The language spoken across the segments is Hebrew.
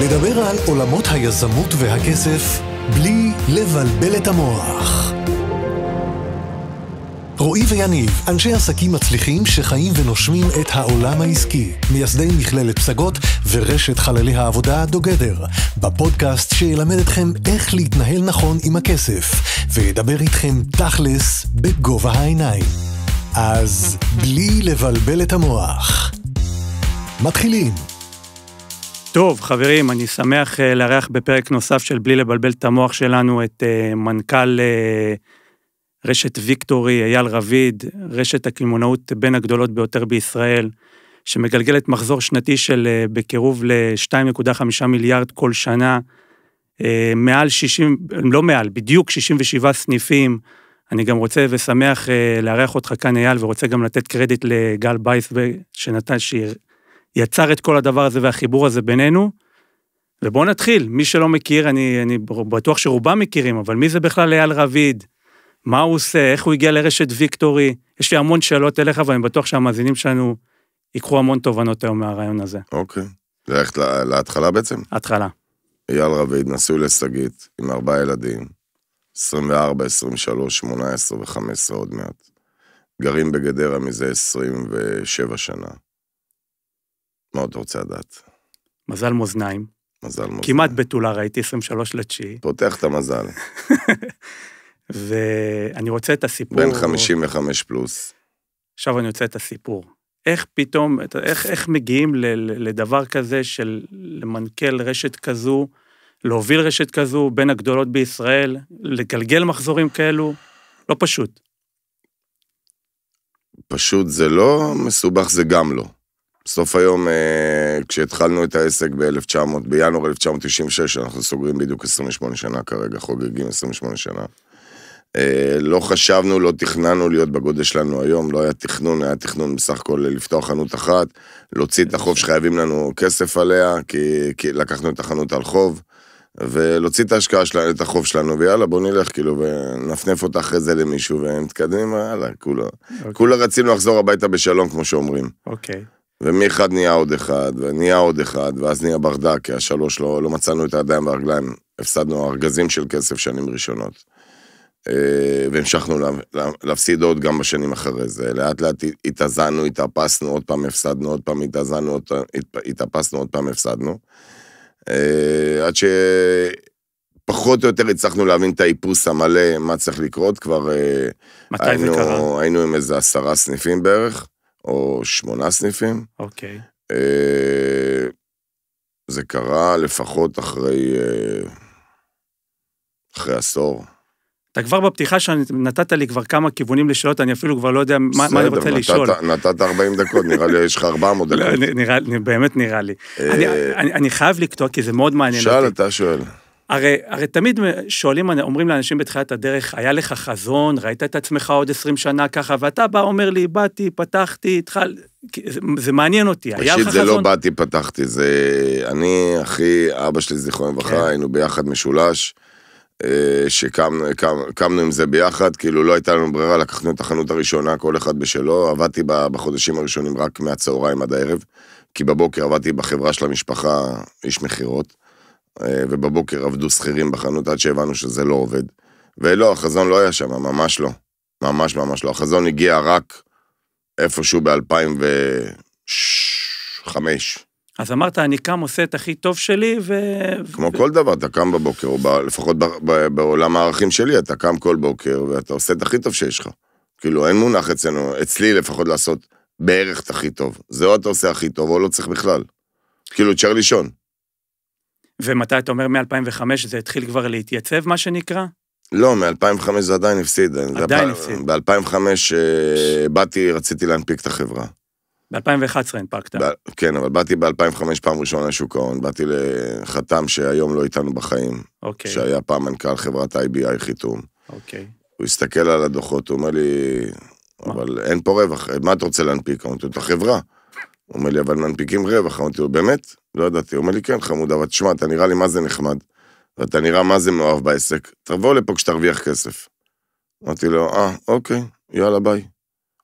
לדבר על עולמות היזמות והכסף בלי לבלבל את המוח. רועי ויניב, אנשי עסקים מצליחים שחיים ונושמים את העולם העסקי, מייסדי מכללת פסגות ורשת חללי העבודה דוגדר, בפודקאסט שילמד אתכם איך להתנהל נכון עם הכסף, וידבר איתכם תכלס בגובה העיניים. אז בלי לבלבל את המוח. מתחילים. טוב, חברים, אני שמח אה, לארח בפרק נוסף של בלי לבלבל את המוח שלנו את אה, מנכ"ל אה, רשת ויקטורי, אייל רביד, רשת הקמעונאות בין הגדולות ביותר בישראל, שמגלגלת מחזור שנתי של בקירוב ל-2.5 מיליארד כל שנה, מעל 60, לא מעל, בדיוק 67 סניפים. אני גם רוצה ושמח לארח אותך כאן, אייל, ורוצה גם לתת קרדיט לגל בייס, שנתן, יצר את כל הדבר הזה והחיבור הזה בינינו. ובואו נתחיל, מי שלא מכיר, אני, אני בטוח שרובם מכירים, אבל מי זה בכלל אייל רביד? מה הוא עושה? איך הוא הגיע לרשת ויקטורי? יש לי המון שאלות אליך, ואני בטוח שהמאזינים שלנו ייקחו המון תובנות היום מהרעיון הזה. אוקיי. ללכת לה, להתחלה בעצם? התחלה. אייל רביד נשוי לשגית, עם ארבעה ילדים, 24, 23, 18 ו-15 עוד מעט. גרים בגדרה מזה 27 שנה. מאוד רוצה לדעת. מזל מאזניים. מזל מאזניים. כמעט בתולה ראיתי, 23 לתשיעי. פותח את המזל. ואני רוצה את הסיפור... בין 55 פלוס. עכשיו אני רוצה את הסיפור. איך פתאום, איך, איך מגיעים ל, לדבר כזה של למנכ"ל רשת כזו, להוביל רשת כזו בין הגדולות בישראל, לגלגל מחזורים כאלו? לא פשוט. פשוט זה לא, מסובך זה גם לא. בסוף היום, אה, כשהתחלנו את העסק ב-1900, בינואר 1996, אנחנו סוגרים בדיוק 28 שנה כרגע, חוגגים 28 שנה. אה, לא חשבנו, לא תכננו להיות בגודל שלנו היום, לא היה תכנון, היה תכנון בסך הכל לפתוח חנות אחת, להוציא את החוב שחייבים לנו כסף עליה, כי, כי לקחנו את החנות על חוב, ולהוציא את ההשקעה שלנו, את החוב שלנו, ויאללה, בוא נלך, כאילו, ונפנף אותה אחרי זה למישהו, ומתקדמים, יאללה, כולה. Okay. אוקיי. כולה רצינו לחזור הביתה בשלום, כמו שאומרים. אוקיי. Okay. ומאחד נהיה עוד אחד, ונהיה עוד אחד, ואז נהיה ברדק, כי השלוש לא, לא מצאנו את הידיים והרגליים, הפסדנו ארגזים של כסף שנים ראשונות. אה, והמשכנו לה, לה, להפסיד עוד גם בשנים אחרי זה. לאט לאט התאזנו, התאפסנו, עוד פעם הפסדנו, עוד פעם התאזנו, התאפסנו, עוד פעם הפסדנו. אה, עד שפחות או יותר הצלחנו להבין את האיפוס המלא, מה צריך לקרות, כבר... אה, מתי היינו, זה קרה? היינו עם איזה עשרה סניפים בערך. או שמונה סניפים. אוקיי. אה, זה קרה לפחות אחרי, אה, אחרי עשור. אתה כבר בפתיחה שנתת לי כבר כמה כיוונים לשאלות, אני אפילו כבר לא יודע מה, בסדר, מה אני רוצה נתת, לשאול. נתת 40 דקות, נראה לי יש לך 400 לא, דקות. לא, נראה, באמת נראה לי. אה, אני, אני, אני חייב לקטוע, כי זה מאוד מעניין שאל, אותי. שאל, אתה שואל. הרי, הרי תמיד שואלים, אומרים לאנשים בתחילת הדרך, היה לך חזון, ראית את עצמך עוד 20 שנה ככה, ואתה בא, אומר לי, באתי, פתחתי, התחל... זה, זה מעניין אותי, היה לך חזון? ראשית, זה לא באתי, פתחתי, זה... אני, אחי, אבא שלי, זיכרונו לברכה, כן. היינו ביחד משולש, אה, שקמנו קם, עם זה ביחד, כאילו לא הייתה לנו ברירה, לקחנו את החנות הראשונה, כל אחד בשלו, עבדתי בחודשים הראשונים רק מהצהריים עד הערב, כי בבוקר עבדתי בחברה של המשפחה, איש מכירות. אה, ובבוקר עבדו שכירים בחנות עד שהבנו שזה לא עובד. ולא, החזון לא היה שם, ממש לא. ממש ממש לא. החזון הגיע רק איפשהו ב-2005. אז אמרת, אני קם, עושה את הכי טוב שלי, ו... כמו כל דבר, אתה קם בבוקר, או ב... לפחות ב... ב... בעולם הערכים שלי, אתה קם כל בוקר, ואתה עושה את הכי טוב שיש לך. כאילו, אין מונח אצלנו, אצלי לפחות לעשות בערך את הכי טוב. זה או אתה עושה הכי טוב, או לא צריך בכלל. כאילו, תשאר לישון. ומתי אתה אומר מ-2005 זה התחיל כבר להתייצב, מה שנקרא? לא, מ-2005 זה עדיין הפסיד. עדיין הפסיד. ב-2005 ש... אה, באתי, רציתי להנפיק את החברה. ב-2011 הנפקת. ב- כן, אבל באתי ב-2005 פעם ראשונה לשוק ההון, באתי לחתם שהיום לא איתנו בחיים. אוקיי. שהיה פעם מנכ"ל חברת IBI חיתום. אוקיי. הוא הסתכל על הדוחות, הוא אומר לי, אבל אין פה רווח, מה אתה רוצה להנפיק? אמרתי לו, את החברה. הוא אומר לי, אבל מנפיקים רווח. אמרתי לו, באמת? לא ידעתי. הוא אומר לי, כן, חמוד, אבל תשמע, אתה נראה לי מה זה נחמד, ואתה נראה מה זה מאוהב בעסק, תבוא לפה כשתרוויח כסף. אמרתי לו, אה, אוקיי, יאללה, ביי.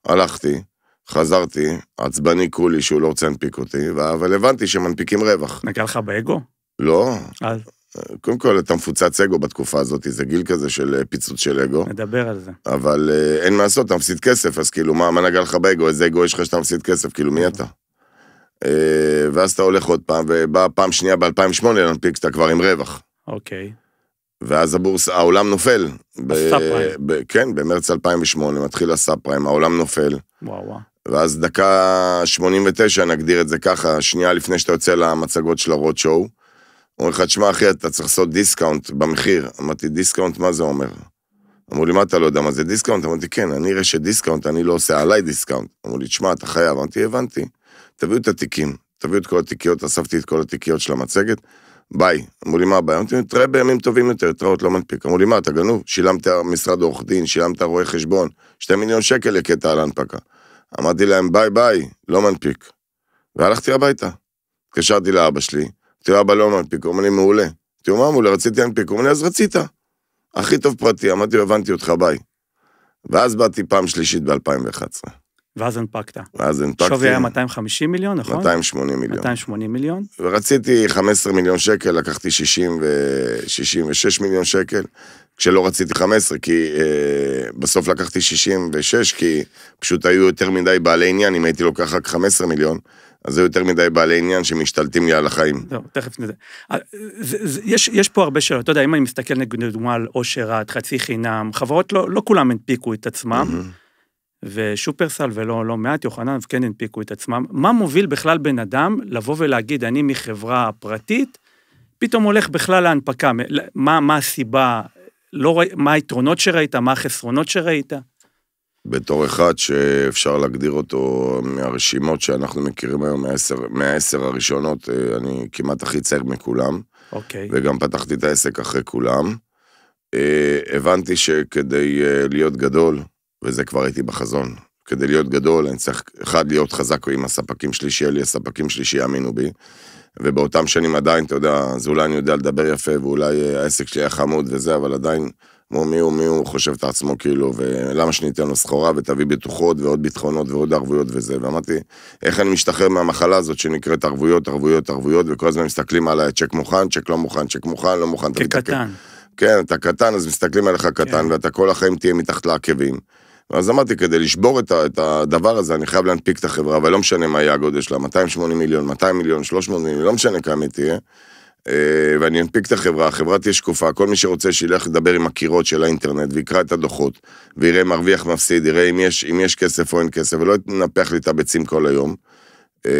הלכתי, חזרתי, עצבני כולי שהוא לא רוצה להנפיק אותי, אבל הבנתי שמנפיקים רווח. נגע לך באגו? לא. אז? קודם כל, אתה מפוצץ אגו בתקופה הזאת, זה גיל כזה של אה, פיצוץ של אגו. נדבר על זה. אבל אה, אין מה לעשות, אתה מפסיד כסף, אז כאילו, מה, מה נגע לך באגו? איזה אגו יש לך שאתה מפסיד כסף? כאילו, מי אה. אתה? אה, ואז אתה הולך עוד פעם, ובא פעם שנייה ב-2008 להנפיק, אתה כבר עם רווח. אוקיי. ואז הבורס, העולם נופל. הסאב-פריים. כן, במרץ 2008 מתחיל הסאב-פריים, העולם נופל. וואו ואז דקה 89, נגדיר את זה ככה, שנייה לפני שאתה יוצא למצגות של הרוד שואו. אומר לך, תשמע אחי, אתה צריך לעשות דיסקאונט במחיר. אמרתי, דיסקאונט, מה זה אומר? אמרו לי, מה אתה לא יודע מה זה דיסקאונט? אמרתי, כן, אני רשת דיסקאונט, אני לא עושה עליי דיסקאונט. אמרו לי, תשמע, אתה חייב. אמרתי, הבנתי. תביאו את התיקים, תביאו את כל התיקיות, אספתי את כל התיקיות של המצגת, ביי. אמרו לי, מה הבעיה? אמרתי תראה בימים טובים יותר, התראות לא מנפיק. אמרו לי, מה, אתה גנוב? שילמת משרד עורך דין, שילמת רואה חשבון, 2 מיליון שקל לקטע על ההנפקה. אמרתי להם, ביי ביי, לא מנפיק. והלכתי הביתה. התקשרתי לאבא שלי, אמרתי אבא לא מנפיק, הוא אמר לי, מעולה. אמרתי מה מעולה, רציתי להנפיק, הוא אמר לי, אז רצית. הכי טוב פרטי, אמרתי הבנתי אותך, ביי. ואז באתי פעם שלישית ב-2011. ואז הנפקת. ואז הנפקתי. שווי היה 250 מיליון, נכון? 280 מיליון. 280 מיליון. ורציתי 15 מיליון שקל, לקחתי 60 ו... 66 מיליון שקל, כשלא רציתי 15, כי אה, בסוף לקחתי 66, כי פשוט היו יותר מדי בעלי עניין, אם הייתי לוקח רק 15 מיליון, אז היו יותר מדי בעלי עניין שמשתלטים לי על החיים. לא, תכף נדע. אה, יש, יש פה הרבה שאלות, אתה יודע, אם אני מסתכל נגד נגיד על עושר עד, חצי חינם, חברות לא, לא כולם הנפיקו את עצמם. Mm-hmm. ושופרסל ולא לא מעט, יוחנן, וכן הנפיקו את עצמם. מה מוביל בכלל בן אדם לבוא ולהגיד, אני מחברה פרטית, פתאום הולך בכלל להנפקה? מה, מה הסיבה? לא, מה היתרונות שראית? מה החסרונות שראית? בתור אחד שאפשר להגדיר אותו מהרשימות שאנחנו מכירים היום, מהעשר, מהעשר הראשונות, אה, אני כמעט הכי צעיר מכולם. אוקיי. Okay. וגם פתחתי את העסק אחרי כולם. אה, הבנתי שכדי אה, להיות גדול, וזה כבר הייתי בחזון. כדי להיות גדול, אני צריך, אחד, להיות חזק עם הספקים שלי, שיהיה לי הספקים שלי שיאמינו בי. ובאותם שנים עדיין, אתה יודע, אז אולי אני יודע לדבר יפה, ואולי אה, העסק שלי היה חמוד וזה, אבל עדיין, כמו מי הוא, מי הוא חושב את עצמו, כאילו, ולמה שניתן לו סחורה ותביא בטוחות ועוד ביטחונות ועוד ערבויות וזה. ואמרתי, איך אני משתחרר מהמחלה הזאת שנקראת ערבויות, ערבויות, ערבויות, וכל הזמן מסתכלים עליי, צ'ק מוכן, צ'ק לא מוכן, צ'ק מוכן, לא מוכן. כקטן. כן, אתה קטן, אז מסתכלים עליך קטן, כן. ואתה כל החיים תהיה מתחת לעקבים. אז אמרתי, כדי לשבור את, ה, את הדבר הזה, אני חייב להנפיק את החברה, ולא משנה מה יהיה הגודל שלה, 280 מיליון, 200 מיליון, 300 מיליון, לא משנה כמה היא תהיה. אה, ואני אנפיק את החברה, החברה תהיה שקופה, כל מי שרוצה שילך לדבר עם הקירות של האינטרנט ויקרא את הדוחות, ויראה מרוויח מפסיד, יראה אם יש, אם יש כסף או אין כסף, ולא נפח לי את הביצים כל היום. אה,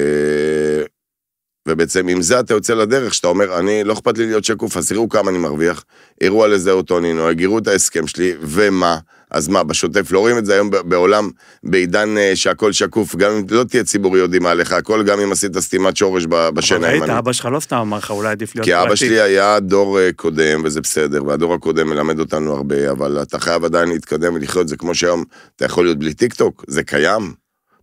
ובעצם עם זה אתה יוצא לדרך, שאתה אומר, אני, לא אכפת לי להיות שקוף, אז תראו כמה אני מרוויח, יראו על איזה אוטו אני נוהג, יראו את ההסכם שלי, ומה? אז מה, בשוטף לא רואים את זה היום בעולם, בעידן אה, שהכל שקוף, גם אם לא תהיה ציבור יודעים עליך הכל, גם אם עשית סתימת שורש בשן הימנית. אבל ראית, אבא שלך לא סתם אמר לך, אולי עדיף להיות פרטי. כי אבא שלי היה דור אה, קודם, וזה בסדר, והדור הקודם מלמד אותנו הרבה, אבל אתה חייב עדיין להתקדם ולחיות, זה כמו שהיום, אתה יכול להיות בלי טיק טוק, זה קיים.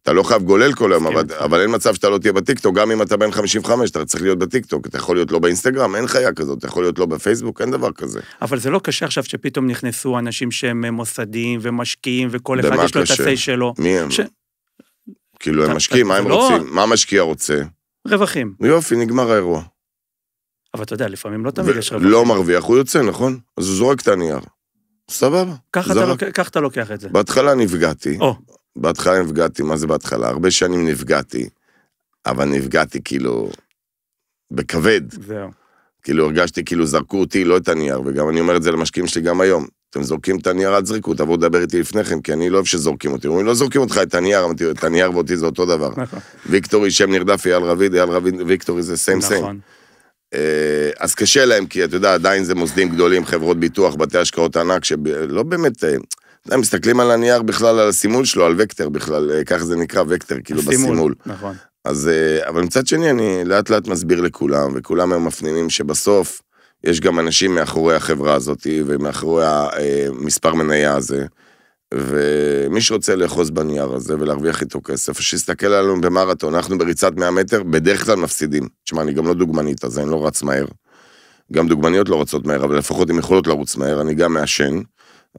אתה לא חייב גולל כל היום, אבל, אבל אין מצב שאתה לא תהיה בטיקטוק, גם אם אתה בן 55, אתה צריך להיות בטיקטוק, אתה יכול להיות לא באינסטגרם, אין חיה כזאת, אתה יכול להיות לא בפייסבוק, אין דבר כזה. אבל זה לא קשה עכשיו שפתאום נכנסו אנשים שהם אה, מוסדיים ומשקיעים, וכל אחד יש לו את ה-say שלו. מי הם? ש... כאילו, הם משקיעים, מה הם לא... רוצים? מה המשקיע רוצה? רווחים. יופי, נגמר האירוע. אבל אתה יודע, לפעמים לא תמיד ו... יש לא רווחים. לא מרוויח, הוא יוצא, נכון? אז הוא זורק את הנייר. סבבה. ככה אתה לוק... אתה לוקח את זה. בהתחלה נפגעתי. או. בהתחלה נפגעתי, מה זה בהתחלה? הרבה שנים נפגעתי, אבל נפגעתי כאילו, בכבד. זהו. כאילו הרגשתי כאילו זרקו אותי, לא את הנייר, וגם אני אומר את זה למשקיעים שלי גם היום. אתם זורקים את הנייר, אל תזרקו, תבואו לדבר איתי לפני כן, כי אני לא אוהב שזורקים אותי. אומרים, לא זורקים אותך את הנייר, אמרתי, את הנייר ואותי זה אותו דבר. נכון. ויקטורי, שם נרדף, אייל רביד, אייל רביד, ויקטורי זה סיים סיים. נכון. אה, אז קשה להם, כי אתה יודע, עדיין זה מוסדים גדולים, חברות ביטוח, בתי השקעות ענק, שלא באמת... אה, הם אה, מסתכלים על הנייר בכלל, על הסימול שלו, על וקטר בכלל, אה, כך זה נקרא וקטר, כאילו הסימול, בסימול. נכון. אז, אה, אבל מצד שני, אני לאט לאט מסביר לכולם, וכולם הם מפנימים שבסוף יש גם אנשים מאחורי החברה הזאת, ומאחורי המספר מניה הזה. ומי שרוצה לאחוז בנייר הזה ולהרוויח איתו כסף, שיסתכל עלינו במרתון, אנחנו בריצת 100 מטר, בדרך כלל מפסידים. תשמע, אני גם לא דוגמנית, אז אני לא רץ מהר. גם דוגמניות לא רצות מהר, אבל לפחות הן יכולות לרוץ מהר, אני גם מעשן.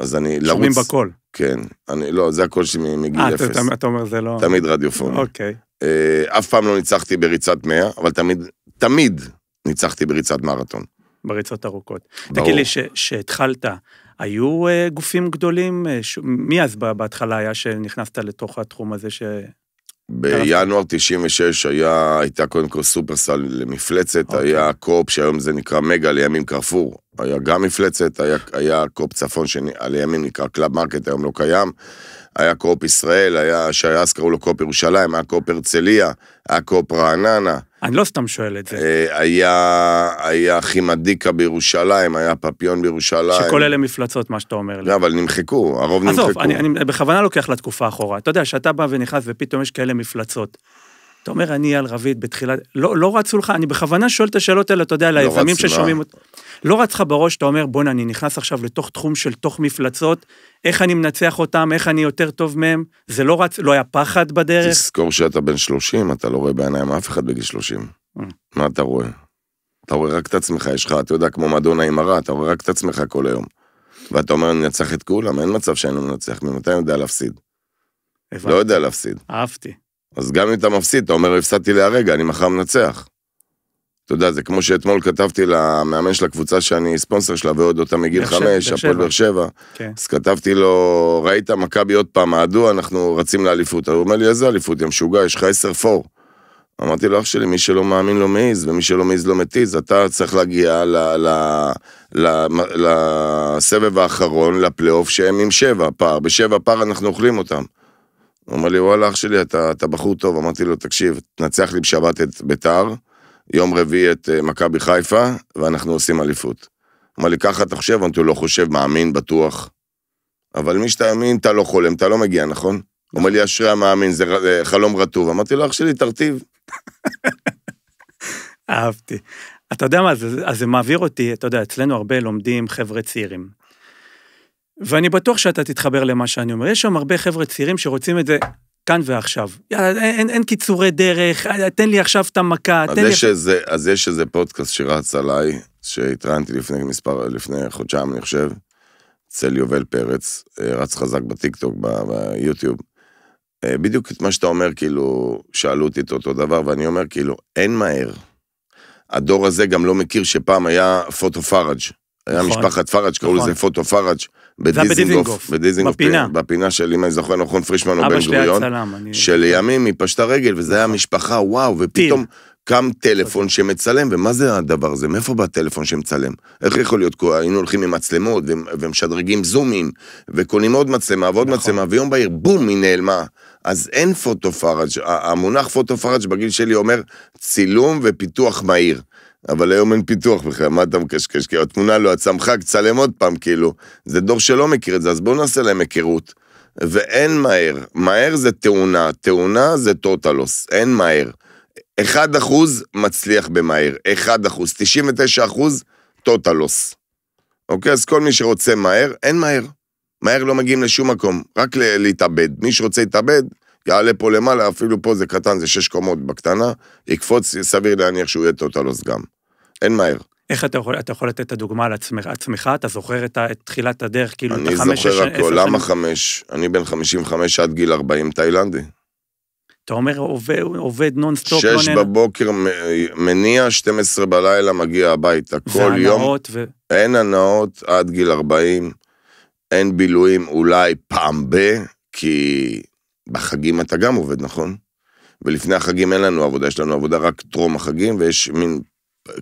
אז אני לרוץ... שומעים בקול. כן, אני, לא, זה הקול שלי מגיל אה, אפס. אה, אתה אומר זה לא... תמיד רדיופון. אוקיי. אה, אף פעם לא ניצחתי בריצת 100, אבל תמיד, תמיד ניצחתי בריצת מרתון. בריצות ארוכות. ברור. תגיד לי, כשהתחלת, היו אה, גופים גדולים? ש... מי אז בהתחלה היה שנכנסת לתוך התחום הזה ש... בינואר 96 היה, הייתה קודם כל סופרסל למפלצת, okay. אוקיי. היה קופ שהיום זה נקרא מגה, לימים קרפור, היה גם מפלצת, היה, היה קופ צפון שלימים נקרא קלאב מרקט, היום לא קיים, היה קופ ישראל, היה, שאז קראו לו קופ ירושלים, היה קופ הרצליה, היה קופ רעננה, אני לא סתם שואל את זה. אה, היה, היה חימדיקה בירושלים, היה פפיון בירושלים. שכל אלה מפלצות, מה שאתה אומר לי. לא, אבל נמחקו, הרוב נמחקו. עזוב, אני, אני בכוונה לוקח לתקופה אחורה. אתה יודע, שאתה בא ונכנס ופתאום יש כאלה מפלצות. אתה אומר, אני אייל רביד בתחילת, לא, לא רצו לך, אני בכוונה שואל את השאלות האלה, אתה יודע, לא לפעמים לא. ששומעים אותי. לא רץ לך בראש, אתה אומר, בואנה, אני נכנס עכשיו לתוך תחום של תוך מפלצות, איך אני מנצח אותם, איך אני יותר טוב מהם, זה לא רץ, לא היה פחד בדרך. תזכור שאתה בן 30, אתה לא רואה בעיניים אף אחד בגיל 30. אה. מה אתה רואה? אתה רואה רק את עצמך, יש לך, אתה יודע, כמו מדונה עם הרע, אתה רואה רק את עצמך כל היום. ואתה אומר, אני אנצח את כולם, אין מצב שאני לא מנצח, ממתי אני יודע להפסיד? הבנתי. לא יודע להפסיד. אהבתי. אז גם אם אתה מפסיד, אתה אומר, הפסדתי להרגע, אני מחר מנצח. אתה יודע, זה כמו שאתמול כתבתי למאמן של הקבוצה שאני ספונסר שלה, ועוד אותה מגיל חמש, הפועל באר שבע. כן. אז כתבתי לו, ראית מכבי עוד פעם, מהדוע אנחנו רצים לאליפות. הוא אומר לי, איזה אליפות, יא משוגע, יש לך עשר פור. אמרתי לו, אח שלי, מי שלא מאמין לא מעיז, ומי שלא מעיז לא מתיז, אתה צריך להגיע לסבב האחרון, לפלייאוף, שהם עם שבע פער, בשבע פער אנחנו אוכלים אותם. הוא אמר לי, וואלה, אח שלי, אתה, אתה בחור טוב. אמרתי לו, תקשיב, תנצח לי בשבת את ביתר, יום רביעי את אה, מכבי חיפה, ואנחנו עושים אליפות. אמר לי, ככה אתה חושב? אמרתי לו, לא חושב, מאמין, בטוח. אבל מי שאתה מאמין, אתה לא חולם, אתה לא מגיע, נכון? הוא אומר לי, אשרי המאמין, זה אה, חלום רטוב. אמרתי לו, אח שלי, תרטיב. אהבתי. אתה יודע מה, אז זה מעביר אותי, אתה יודע, אצלנו הרבה לומדים חבר'ה צעירים. ואני בטוח שאתה תתחבר למה שאני אומר. יש שם הרבה חבר'ה צעירים שרוצים את זה כאן ועכשיו. יאללה, אין, אין, אין קיצורי דרך, אה, תן לי עכשיו את המכה, תן לי... שזה, אז יש איזה פודקאסט שרץ עליי, שהתראיינתי לפני מספר, לפני חודשיים, אני חושב, אצל יובל פרץ, אה, רץ חזק בטיקטוק, ביוטיוב. אה, בדיוק את מה שאתה אומר, כאילו, שאלו אותי את אותו דבר, ואני אומר, כאילו, אין מהר. הדור הזה גם לא מכיר שפעם היה פוטו פאראג'. היה נכון. משפחת פראג', קראו נכון. לזה פוטו פראג', בדיזינגוף, בדיזינגוף, בפינה בפינה של, אם אני זוכר נכון, פרישמן או בן גוריון, שלימים היא פשטה רגל, וזה היה נכון. משפחה, וואו, ופתאום קם טלפון שמצלם, ומה זה הדבר הזה? מאיפה בא טלפון שמצלם? איך יכול להיות? היינו הולכים עם מצלמות, ומשדרגים זומים, וקונים עוד מצלמה ועוד מצלמה, ויום בהיר, בום, היא נעלמה. אז אין פוטו פראג', המונח פוטו פראג' בגיל שלי אומר צילום ופיתוח מהיר. אבל היום אין פיתוח בכלל, מה אתה מקשקש? כי התמונה לא יצאה תצלם עוד פעם, כאילו. זה דור שלא מכיר את זה, אז בואו נעשה להם היכרות. ואין מהר. מהר זה תאונה, תאונה זה טוטלוס, אין מהר. 1% מצליח במהר, 1%, 99% טוטלוס. אוקיי? אז כל מי שרוצה מהר, אין מהר. מהר לא מגיעים לשום מקום, רק להתאבד. מי שרוצה להתאבד, יעלה פה למעלה, אפילו פה זה קטן, זה שש קומות בקטנה, יקפוץ, סביר להניח שהוא יהיה טוטלוס גם. אין מהר. איך אתה יכול, אתה יכול לתת את הדוגמה על עצמך, עצמך אתה זוכר את, את תחילת הדרך, כאילו את החמש, אני זוכר הכל, למה חמש? אני בן חמישים וחמש עד גיל ארבעים תאילנדי. אתה אומר, עובד, עובד נונסטופ, שש לא נהנה. שש בבוקר מניע, 12 בלילה מגיע הביתה. כל יום. ו... אין הנאות עד גיל 40, אין בילויים אולי פעם ב, כי בחגים אתה גם עובד, נכון? ולפני החגים אין לנו עבודה, יש לנו עבודה רק טרום החגים, ויש מין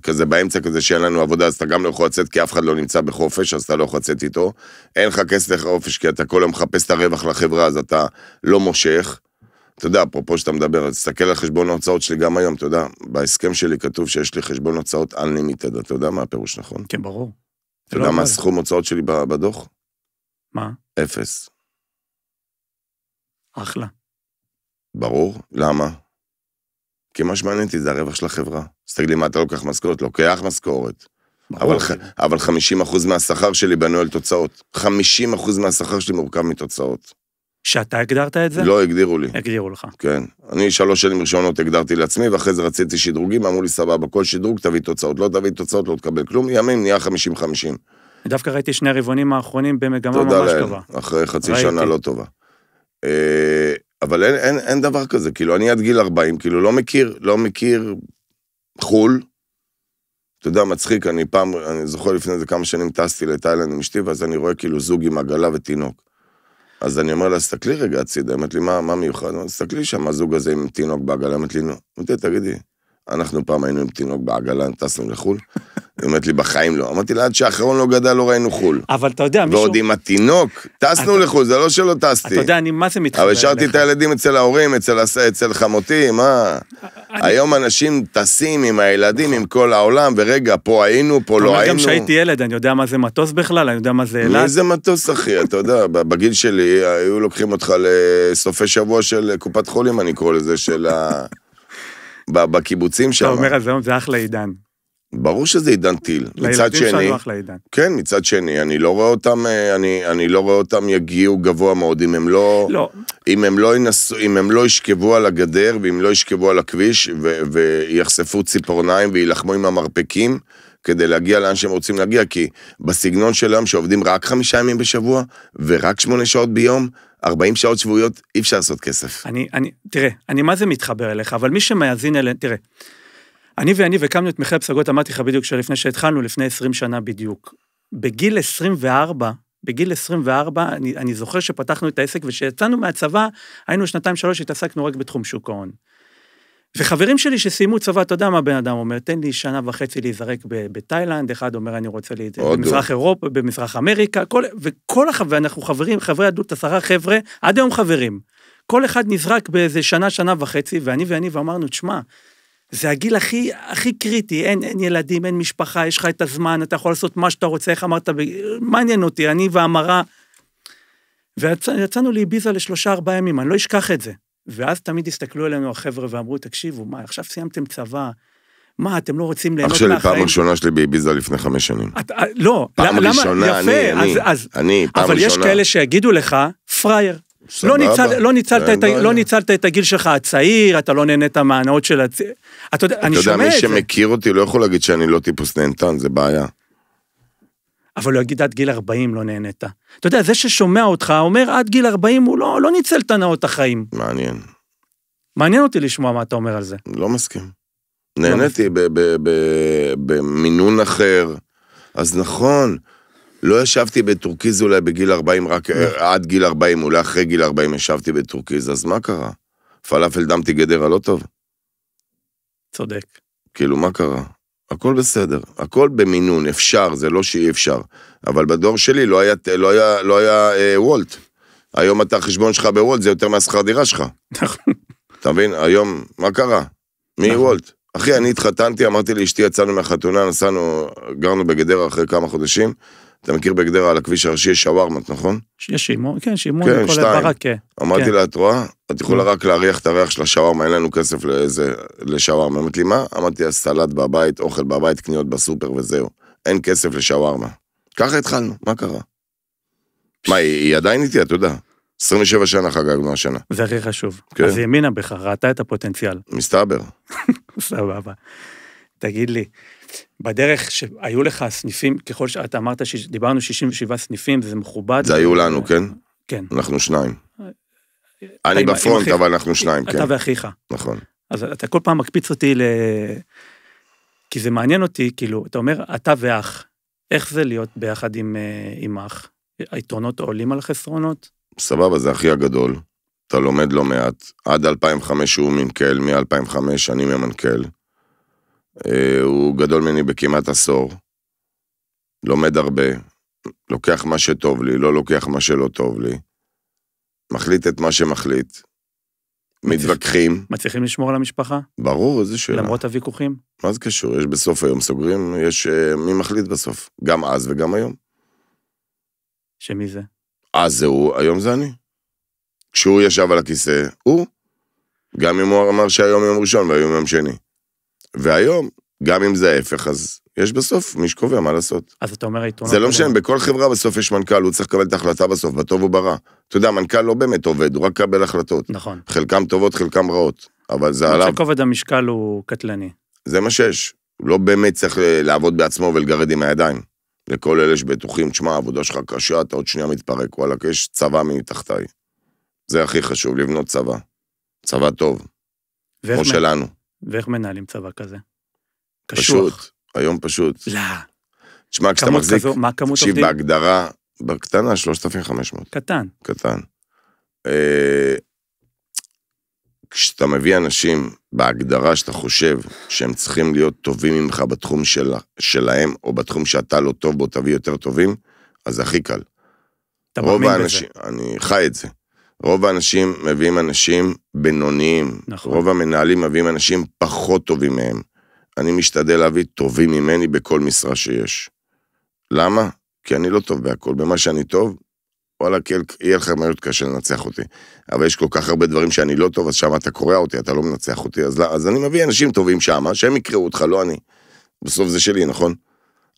כזה באמצע כזה שאין לנו עבודה, אז אתה גם לא יכול לצאת כי אף אחד לא נמצא בחופש, אז אתה לא יכול לצאת איתו. אין לך כסף לחופש כי אתה כל היום מחפש את הרווח לחברה, אז אתה לא מושך. אתה יודע, אפרופו שאתה מדבר, תסתכל על חשבון ההוצאות שלי גם היום, אתה יודע, בהסכם שלי כתוב שיש לי חשבון הוצאות Unlimited, אתה יודע מה הפירוש, נכון? כן, ברור. אתה לא יודע לא מה סכום הוצאות שלי בדוח? מה? אפס. אחלה. ברור, למה? כי מה שמעניין אותי זה הרווח של החברה. תסתכלי מה אתה לוקח משכורת, לוקח משכורת. אבל, אבל 50% מהשכר שלי בנוי על תוצאות. 50% מהשכר שלי מורכב מתוצאות. שאתה הגדרת את זה? לא, הגדירו לי. הגדירו לך. כן. אני שלוש שנים ראשונות הגדרתי לעצמי, ואחרי זה רציתי שדרוגים, אמרו לי, סבבה, כל שדרוג תביא תוצאות. לא תביא תוצאות, לא תקבל כלום, ימים נהיה 50-50. דווקא ראיתי שני הרבעונים האחרונים במגמה ממש לאל. טובה. אחרי חצי ראיתי. שנה לא טובה. אה, אבל אין, אין, אין דבר כזה, כאילו, אני עד גיל 40, כאילו, לא מכיר, לא מכיר חו"ל. אתה יודע, מצחיק, אני פעם, אני זוכר לפני איזה כמה שנים טסתי לתאילנד עם אשתי, ואז אני רואה כאילו זוג עם עגלה ותינוק. אז אני אומר לה, תסתכלי רגע הצידה, היא אומרת לי, מה, מה מיוחד? אני אומר, תסתכלי שם, הזוג הזה עם תינוק בעגלה, היא אומרת לי, נו, תגידי, אנחנו פעם היינו עם תינוק בעגלה, טסנו לחו"ל. היא אומרת לי, בחיים לא. אמרתי לה, עד שהאחרון לא גדל, לא ראינו חו"ל. אבל אתה יודע, ועוד מישהו... ועוד עם התינוק, טסנו אתה... לחו"ל, זה לא שלא טסתי. אתה יודע, אני מה זה מתחבר אליך. אבל השארתי את הילדים אצל ההורים, אצל, אצל חמותי, מה? אני... היום אנשים טסים עם הילדים, עם כל העולם, ורגע, פה היינו, פה לא היינו. גם כשהייתי ילד, אני יודע מה זה מטוס בכלל, אני יודע מה זה אילת. מי זה מטוס, אחי, אתה יודע, בגיל שלי היו לוקחים אותך לסופי שבוע של קופת חולים, אני קורא לזה, של ה... בקיבוצים שם. אתה אומר, זה אחלה עידן. ברור שזה עידן טיל. מצד שני... לילדים שלנו אחלה עידן. כן, מצד שני, אני לא רואה אותם, אה, אני, אני לא רואה אותם יגיעו גבוה מאוד אם הם לא... לא. אם הם לא, ינסו, אם הם לא ישכבו על הגדר ואם לא ישכבו על הכביש ו, ויחשפו ציפורניים ויילחמו עם המרפקים כדי להגיע לאן שהם רוצים להגיע, כי בסגנון של היום שעובדים רק חמישה ימים בשבוע ורק שמונה שעות ביום, 40 שעות שבועיות, אי אפשר לעשות כסף. אני, אני, תראה, אני מה זה מתחבר אליך, אבל מי שמאזין אליהם, תראה. אני ואני והקמנו את מיכאל פסגות, אמרתי לך בדיוק שלפני שהתחלנו, לפני 20 שנה בדיוק. בגיל 24, בגיל 24, אני, אני זוכר שפתחנו את העסק, וכשיצאנו מהצבא, היינו שנתיים-שלוש, התעסקנו רק בתחום שוק ההון. וחברים שלי שסיימו צבא, אתה יודע מה בן אדם אומר, תן לי שנה וחצי להיזרק בתאילנד, אחד אומר, אני רוצה לי... לא. במזרח אירופה, במזרח אמריקה, כל, וכל החברים, אנחנו חברים, חברי עדות, עשרה חבר'ה, עד היום חברים. כל אחד נזרק באיזה שנה, שנה וחצי, ואני ואני ואמרנו, תשמע, זה הגיל הכי, הכי קריטי, אין, אין ילדים, אין משפחה, יש לך את הזמן, אתה יכול לעשות מה שאתה רוצה, איך אמרת, מעניין אותי, אני והמרה. ויצאנו לאביזה לשלושה ארבעה ימים, אני לא אשכח את זה. ואז תמיד הסתכלו עלינו החבר'ה ואמרו, תקשיבו, מה, עכשיו סיימתם צבא, מה, אתם לא רוצים ליהנות מהחיים? אח שלי, פעם ראשונה שלי באביזה לפני חמש שנים. את, לא, פעם למה, ראשונה, יפה, אני, אז, אני, אז, אני, פעם אבל ראשונה. אבל יש כאלה שיגידו לך, פראייר. לא, ניצל, לא, ניצלת את, לא ניצלת את הגיל שלך הצעיר, אתה לא נהנית מהנאות של הצעיר. אתה יודע, אני שומע את זה. אתה יודע, מי שמכיר אותי לא יכול להגיד שאני לא טיפוס נהנתן, זה בעיה. אבל הוא יגיד עד גיל 40 לא נהנית. אתה יודע, זה ששומע אותך אומר עד גיל 40 הוא לא, לא ניצל את הנאות החיים. מעניין. מעניין אותי לשמוע מה אתה אומר על זה. לא מסכים. לא נהניתי לא במינון אחר, אז נכון. לא ישבתי בטורקיז אולי בגיל 40, רק לא. עד גיל 40, אולי אחרי גיל 40 ישבתי בטורקיז, אז מה קרה? פלאפל דמתי גדרה לא טוב? צודק. כאילו, מה קרה? הכל בסדר, הכל במינון, אפשר, זה לא שאי אפשר. אבל בדור שלי לא היה, לא היה, לא היה אה, וולט. היום אתה, החשבון שלך בוולט זה יותר מהשכר דירה שלך. נכון. אתה מבין? היום, מה קרה? מי נכון. וולט? אחי, אני התחתנתי, אמרתי לאשתי, יצאנו מהחתונה, נסענו, גרנו בגדרה אחרי כמה חודשים, אתה מכיר בגדרה על הכביש הראשי יש שווארמת, נכון? יש שימון, כן, שימון, כן, שתיים. ברק, כן. אמרתי כן. לה, את רואה? את יכולה רק להריח את הריח של השווארמה, אין לנו כסף לאיזה, לשווארמה. אמרתי לי, מה? אמרתי לה, סלט בבית, אוכל בבית, קניות בסופר וזהו. אין כסף לשווארמה. ככה התחלנו, מה קרה? מה, היא, היא עדיין איתי, אתה יודע. 27 שנה חגגנו השנה. זה הכי חשוב. כן. אז היא האמינה בך, ראתה את הפוטנציאל. מסתבר. סבבה. תגיד לי, בדרך שהיו לך סניפים, ככל שאתה אמרת, שדיברנו 67 סניפים, זה מכובד. זה היו לנו, כן? כן. אנחנו שניים. אני בפרונט, אבל אנחנו שניים, כן. אתה ואחיך. נכון. אז אתה כל פעם מקפיץ אותי ל... כי זה מעניין אותי, כאילו, אתה אומר, אתה ואח, איך זה להיות ביחד עם, אה, עם אח? היתרונות עולים על החסרונות? סבבה, זה אחי הגדול. אתה לומד לא מעט. עד 2005 הוא מנכ"ל, מ-2005 אני ממנכ"ל. אה, הוא גדול ממני בכמעט עשור. לומד הרבה, לוקח מה שטוב לי, לא לוקח מה שלא טוב לי. מחליט את מה שמחליט. מתווכחים. מצליחים לשמור על המשפחה? ברור, איזה שאלה. למרות הוויכוחים? מה זה קשור? יש בסוף היום סוגרים, יש uh, מי מחליט בסוף. גם אז וגם היום. שמי זה? אז זה הוא, היום זה אני. כשהוא ישב על הכיסא, הוא. גם אם הוא אמר שהיום יום ראשון והיום יום שני. והיום, גם אם זה ההפך, אז יש בסוף מי שקובע מה לעשות. אז אתה אומר העיתונות... זה לא משנה, בכל חברה בסוף יש מנכ"ל, הוא צריך לקבל את ההחלטה בסוף, בטוב או ברע. אתה יודע, מנכ"ל לא באמת עובד, הוא רק מקבל החלטות. נכון. חלקם טובות, חלקם רעות, אבל זה עליו. שכובד המשקל הוא קטלני. זה מה שיש. הוא לא באמת צריך אה, לעבוד בעצמו ולגרד עם הידיים. לכל אלה שבטוחים, תשמע, העבודה שלך קשה, אתה עוד שנייה מתפרק, וואלכ, יש צבא מתחתיי. זה הכי חשוב, לבנות צבא. צבא טוב. כמו שלנו. ואיך מנהלים צבא כזה? קשוח. פשוט, היום פשוט. לא. תשמע, כשאתה מחזיק, כזו, מה כמות תקשיב, עובדים? בהגדרה, בקטנה 3,500. קטן. קטן. אה, כשאתה מביא אנשים בהגדרה שאתה חושב שהם צריכים להיות טובים ממך בתחום של, שלהם, או בתחום שאתה לא טוב בו, תביא יותר טובים, אז זה הכי קל. אתה מאמין בזה. אני חי את זה. רוב האנשים מביאים אנשים בינוניים. נכון. רוב המנהלים מביאים אנשים פחות טובים מהם. אני משתדל להביא טובים ממני בכל משרה שיש. למה? כי אני לא טוב בהכל. במה שאני טוב, וואלה, יהיה לך מאוד קשה לנצח אותי. אבל יש כל כך הרבה דברים שאני לא טוב, אז שם אתה קורע אותי, אתה לא מנצח אותי. אז, לא, אז אני מביא אנשים טובים שם, שהם יקראו אותך, לא אני. בסוף זה שלי, נכון?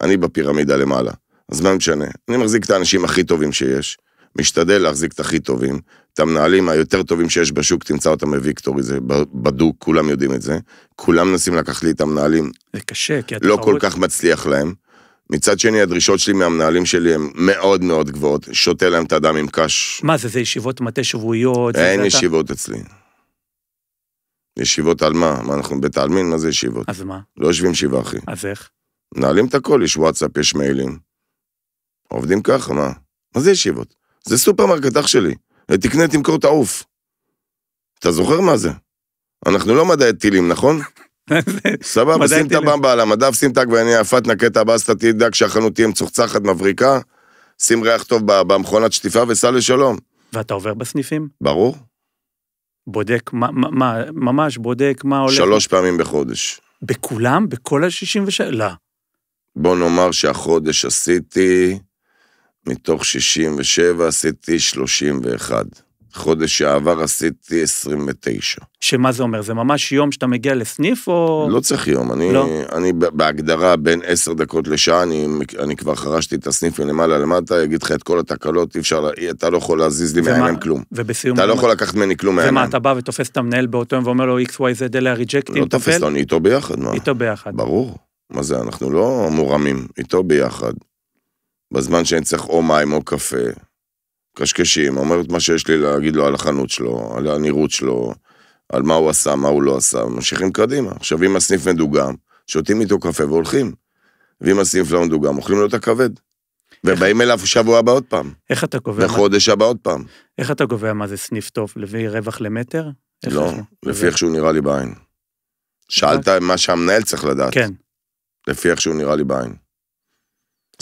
אני בפירמידה למעלה. אז מה משנה? אני מחזיק את האנשים הכי טובים שיש, משתדל להחזיק את הכי טובים, את המנהלים היותר טובים שיש בשוק, תמצא אותם בוויקטורי, זה בדוק, כולם יודעים את זה. כולם מנסים לקחת לי את המנהלים. זה קשה, כי התחרות... לא כל כך מצליח להם. מצד שני, הדרישות שלי מהמנהלים שלי הן מאוד מאוד גבוהות, שותה להם את הדם עם קש. מה זה, זה ישיבות מטה שבועיות? אין ישיבות אצלי. ישיבות על מה? מה, אנחנו בית העלמין? מה זה ישיבות? אז מה? לא יושבים שבעה, אחי. אז איך? מנהלים את הכל, יש וואטסאפ, יש מיילים. עובדים ככה, מה? מה זה ישיבות? זה סופרמרקט אח שלי. תקנה, תמכור, את העוף. אתה זוכר מה זה? אנחנו לא מדעי טילים, נכון? סבבה, שים את הבמבה על המדף, שים את תג ואני הפתנה קטע הבאסטה, תדאג שהחנות תהיה מצוחצחת, מבריקה, שים ריח טוב במכונת שטיפה וסע לשלום. ואתה עובר בסניפים? ברור. בודק, מה, מה, ממש בודק מה הולך? שלוש פעמים בחודש. בכולם? בכל ה-67? לא. בוא נאמר שהחודש עשיתי מתוך 67 עשיתי 31. חודש שעבר עשיתי 29. שמה זה אומר? זה ממש יום שאתה מגיע לסניף או... לא צריך יום, אני, לא. אני בהגדרה בין 10 דקות לשעה, אני, אני כבר חרשתי את הסניף מלמעלה למטה, אגיד לך את כל התקלות, אי אפשר, אתה לא יכול להזיז לי מהעיניים כלום. ובסיום... אתה לא יכול לקחת ממני כלום מהעיניים. ומה, אתה בא ותופס את המנהל באותו יום ואומר לו XYZ אלה הריג'קטים, לא תופס, לא, אני איתו ביחד, מה? איתו ביחד. ברור. מה זה, אנחנו לא מורמים, איתו ביחד. בזמן שאני צריך או מים או קפה, קשקשים, אומר את מה שיש לי להגיד לו על החנות שלו, על הנראות שלו, על מה הוא עשה, מה הוא לא עשה, ממשיכים קדימה. עכשיו, אם הסניף מדוגם, שותים איתו קפה והולכים. ואם הסניף לא מדוגם, אוכלים לו את הכבד. ובאים אליו שבוע הבא עוד פעם. איך אתה קובע? בחודש מה... הבא עוד פעם. איך אתה קובע מה זה סניף טוב? לפי רווח למטר? לא, לפי איך שהוא נראה לי בעין. שאלת מה שהמנהל צריך לדעת. כן. לפי איך שהוא נראה לי בעין.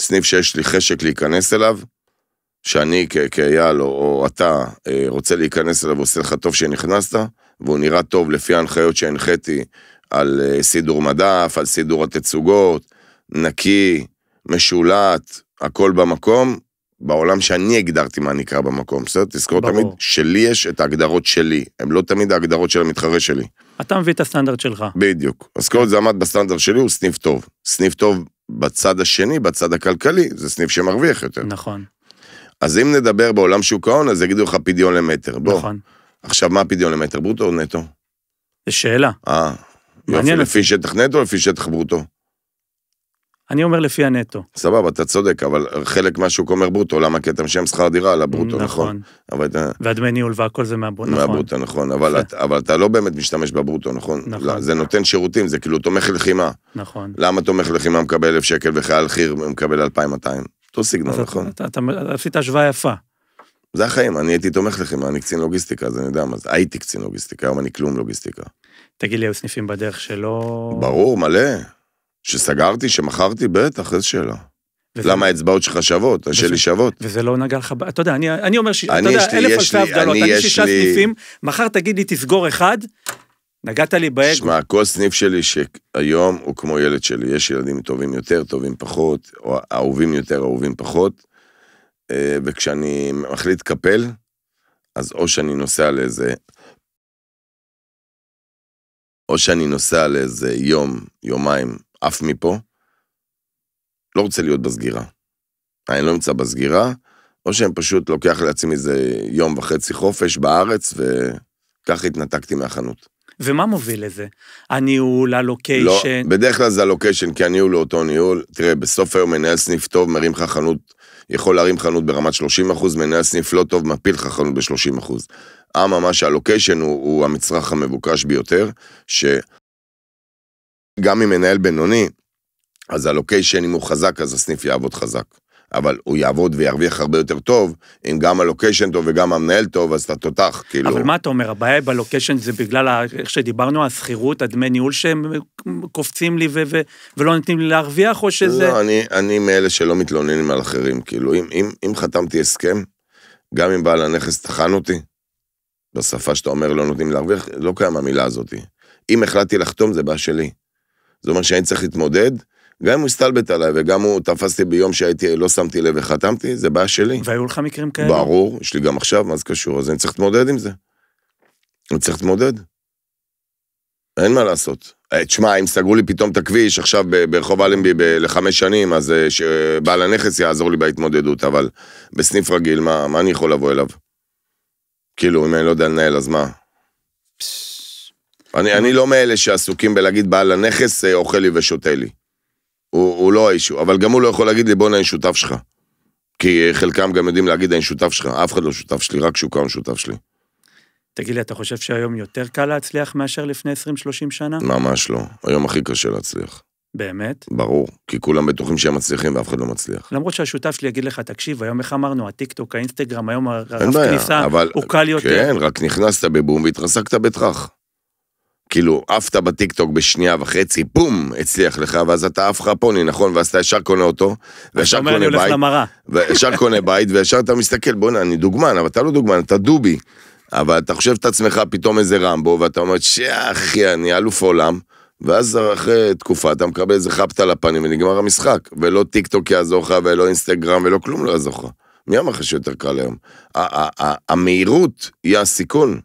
סניף שיש לי חשק להיכנס אליו, שאני כאייל או, או אתה אה, רוצה להיכנס אליו ועושה לך טוב שנכנסת, והוא נראה טוב לפי ההנחיות שהנחיתי על אה, סידור מדף, על סידור התצוגות, נקי, משולט, הכל במקום, בעולם שאני הגדרתי מה נקרא במקום, בסדר? תזכור ברור. תמיד שלי יש את ההגדרות שלי, הן לא תמיד ההגדרות של המתחרה שלי. אתה מביא את הסטנדרט שלך. בדיוק. אז כל זה עמד בסטנדרט שלי, הוא סניף טוב. סניף טוב בצד השני, בצד הכלכלי, זה סניף שמרוויח יותר. נכון. אז אם נדבר בעולם שוק ההון, אז יגידו לך פדיון למטר. בוא. נכון. עכשיו, מה הפדיון למטר, ברוטו או נטו? זו שאלה. אה, יופי, לפי שטח נטו או לפי שטח ברוטו? אני אומר לפי הנטו. סבבה, אתה צודק, אבל חלק מהשוק אומר ברוטו, למה? כי אתה משלם שכר דירה על הברוטו, נכון. נכון. והדמי ניהול והכל זה מהברוטו, נכון. מהברוטו, נכון, אבל, את, אבל אתה לא באמת משתמש בברוטו, נכון? נכון. לא, זה נותן שירותים, זה כאילו תומך לחימה. נכון. למה תומך לחימה מקבל 1,000 שקל וחייל חי"ר מקבל 2,200? אותו סגנון, נכון? אתה עשית השוואה יפה. זה החיים, אני הייתי תומך לחימה, אני קצין לוגיסטיקה, אז אני יודע מה זה. הייתי קצין לוגיסטיקה, היום אני כלום לוגיסטיקה. תגיד לי, היו סניפים בדרך שלא... ברור, מלא. שסגרתי, שמכרתי, בטח, איזה שאלה. וזה... למה האצבעות שלך שוות, השלי וזה... שוות. וזה לא נגע לך, אתה יודע, אני, אני אומר, ש... אני אתה יודע, אלף אלפי הבדלות, אני, אני שישה לי... סניפים, מחר תגיד לי, תסגור אחד, נגעת לי באגו. שמע, כל סניף שלי שהיום הוא כמו ילד שלי, יש ילדים טובים יותר, טובים פחות, או אהובים יותר, אהובים פחות, אה, וכשאני מחליט קפל, אז או שאני נוסע לאיזה... או שאני נוסע לאיזה יום, יומיים עף מפה, לא רוצה להיות בסגירה. אני לא נמצא בסגירה, או שהם פשוט לוקח לעצמי איזה יום וחצי חופש בארץ, וכך התנתקתי מהחנות. ומה מוביל לזה? הניהול, הלוקיישן? לא, בדרך כלל זה הלוקיישן, כי הניהול הוא אותו ניהול. תראה, בסוף היום מנהל סניף טוב מרים לך חנות, יכול להרים חנות ברמת 30%, אחוז, מנהל סניף לא טוב מפיל לך חנות ב-30%. אחוז. אממה שהלוקיישן הוא, הוא המצרך המבוקש ביותר, ש... גם אם מנהל בינוני, אז הלוקיישן, אם הוא חזק, אז הסניף יעבוד חזק. אבל הוא יעבוד וירוויח הרבה יותר טוב, אם גם הלוקיישן טוב וגם המנהל טוב, אז אתה תותח, כאילו. אבל מה אתה אומר, הבעיה בלוקיישן זה בגלל, איך שדיברנו, השכירות, הדמי ניהול שהם קופצים לי ו- ו- ולא נותנים לי להרוויח, או שזה... לא, אני, אני מאלה שלא מתלוננים על אחרים, כאילו, אם, אם, אם חתמתי הסכם, גם אם בעל הנכס טחן אותי, בשפה שאתה אומר לא נותנים להרוויח, לא קיים המילה הזאת. אם החלטתי לחתום, זה בעיה שלי. זה אומר שאני צריך להתמודד. גם אם הוא הסתלבט עליי וגם הוא תפסתי ביום שהייתי, לא שמתי לב וחתמתי, זה בעיה שלי. והיו לך מקרים כאלה? ברור, יש לי גם עכשיו, מה זה קשור? אז אני צריך להתמודד עם זה. אני צריך להתמודד. אין מה לעשות. אה, תשמע, אם סגרו לי פתאום את הכביש עכשיו ברחוב אלנבי ב- לחמש שנים, אז אה, שבעל הנכס יעזור לי בהתמודדות, אבל בסניף רגיל, מה, מה אני יכול לבוא אליו? כאילו, אם אני לא יודע לנהל, אז מה? פש... אני, אני לא מאלה שעסוקים בלהגיד בעל הנכס אה, אוכל לי ושותה לי. הוא, הוא לא האישו, אבל גם הוא לא יכול להגיד לי בואנה אני שותף שלך. כי אה, חלקם גם יודעים להגיד אני שותף שלך, אף אחד לא שותף שלי, רק שוק ההון שותף שלי. תגיד לי, אתה חושב שהיום יותר קל להצליח מאשר לפני 20-30 שנה? ממש לא, היום הכי קשה להצליח. באמת? ברור, כי כולם בטוחים שהם מצליחים ואף אחד לא מצליח. למרות שהשותף שלי יגיד לך, תקשיב, היום איך אמרנו, הטיקטוק, האינסטגרם, היום הרב כניסה, אבל... הוא קל יותר. כן, רק נכנסת בבום והתרסקת בטראח. כאילו, עפת בטיקטוק בשנייה וחצי, בום, הצליח לך, ואז אתה עף לך פוני, נכון? ואז אתה ישר קונה אותו, וישר קונה בית. אתה אומר, אני הולך למראה. וישר קונה בית, וישר אתה מסתכל, בוא'נה, אני דוגמן, אבל אתה לא דוגמן, אתה דובי. אבל אתה חושב את עצמך פתאום איזה רמבו, ואתה אומר, שאחי, אני אלוף עולם. ואז אחרי תקופה אתה מקבל איזה חפטה לפנים ונגמר המשחק. ולא טיקטוק יעזור לך, ולא אינסטגרם, ולא כלום לא יעזור לך. מי אמר לך שיותר קל היום? המהירות היא הסיכון.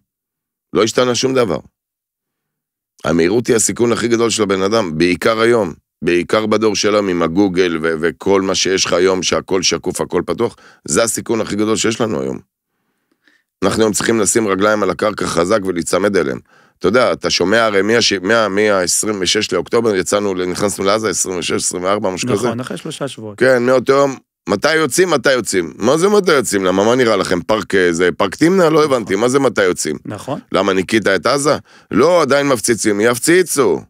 לא השתנה שום דבר. המהירות היא הסיכון הכי גדול של הבן אדם, בעיקר היום. בעיקר בדור שלנו עם הגוגל ו- וכל מה שיש לך היום, שהכל שקוף, הכל פתוח, זה הסיכון הכי גדול שיש לנו היום. אנחנו היום צריכים לשים רגליים על הקרקע חזק ולהיצמד אליהם. אתה יודע, אתה שומע הרי מה-26 ש... לאוקטובר, יצאנו, נכנסנו לעזה, 26, 24, משהו נכון, כזה. נכון, אחרי שלושה שבועות. כן, מאותו יום מתי יוצאים, מתי יוצאים. מה זה מתי יוצאים? למה, מה נראה לכם? פארק אה, זה פארק תמנה? לא הבנתי. מה זה מתי יוצאים? נכון. למה, ניקית את עזה? לא, עדיין מפציצים. יפציצו.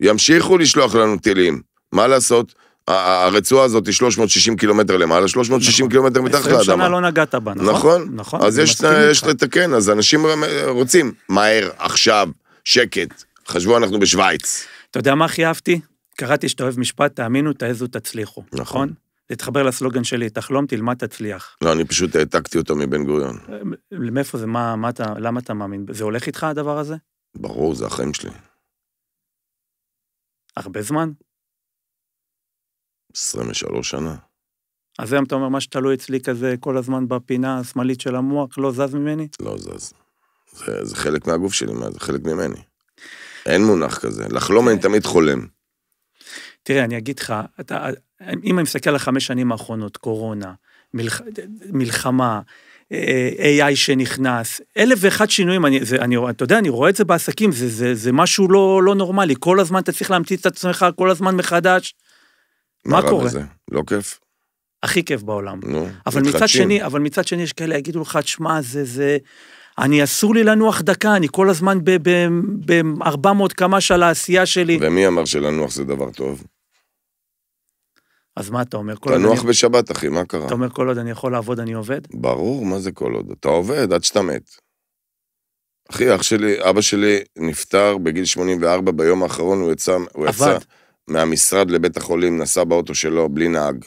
ימשיכו לשלוח לנו טילים. מה לעשות? הרצועה הזאת היא 360 קילומטר למעלה, 360 נכון. קילומטר מתחת לאדמה. 20 שנה לא נגעת בה, נכון? נכון. נכון. אז יש, יש לתקן, אז אנשים רוצים מהר, עכשיו, שקט. חשבו אנחנו בשוויץ. אתה יודע מה הכי אהבתי? קראתי שאתה אוהב משפט, תאמינו, תעזו, תצליחו. נכון. נכון? להתחבר לסלוגן שלי, תחלום, תלמד, תצליח. לא, אני פשוט העתקתי אותו מבן גוריון. אה, מאיפה זה, מה, מה אתה, למה אתה מאמין? זה הולך איתך הדבר הזה? ברור, זה החיים שלי. הרבה זמן? 23 שנה. אז היום אתה אומר, מה שתלוי אצלי כזה כל הזמן בפינה השמאלית של המוח, לא זז ממני? לא זז. זה, זה חלק מהגוף שלי, מה, זה חלק ממני. אין מונח כזה. לחלום אני אה. תמיד חולם. תראה, אני אגיד לך, אתה, אם אני מסתכל על החמש שנים האחרונות, קורונה, מלח, מלחמה, אה, AI שנכנס, אלף ואחד שינויים, אני, זה, אני, אתה יודע, אני רואה את זה בעסקים, זה, זה, זה משהו לא, לא נורמלי, כל הזמן אתה צריך להמציא את עצמך, כל הזמן מחדש. מה, מה קורה? בזה? לא כיף. הכי כיף בעולם. נו, אבל מתחדשים. מצד שני, אבל מצד שני יש כאלה יגידו לך, תשמע, זה, זה, אני אסור לי לנוח דקה, אני כל הזמן ב-400 קמ"ש על העשייה שלי. ומי אמר שלנוח זה דבר טוב? אז מה אתה אומר? תנוח אני... בשבת, אחי, מה קרה? אתה אומר, כל עוד אני יכול לעבוד, אני עובד? ברור, מה זה כל עוד? אתה עובד עד שאתה מת. אחי, אח שלי, אבא שלי נפטר בגיל 84, ביום האחרון הוא יצא, הוא יצא מהמשרד לבית החולים, נסע באוטו שלו, בלי נהג.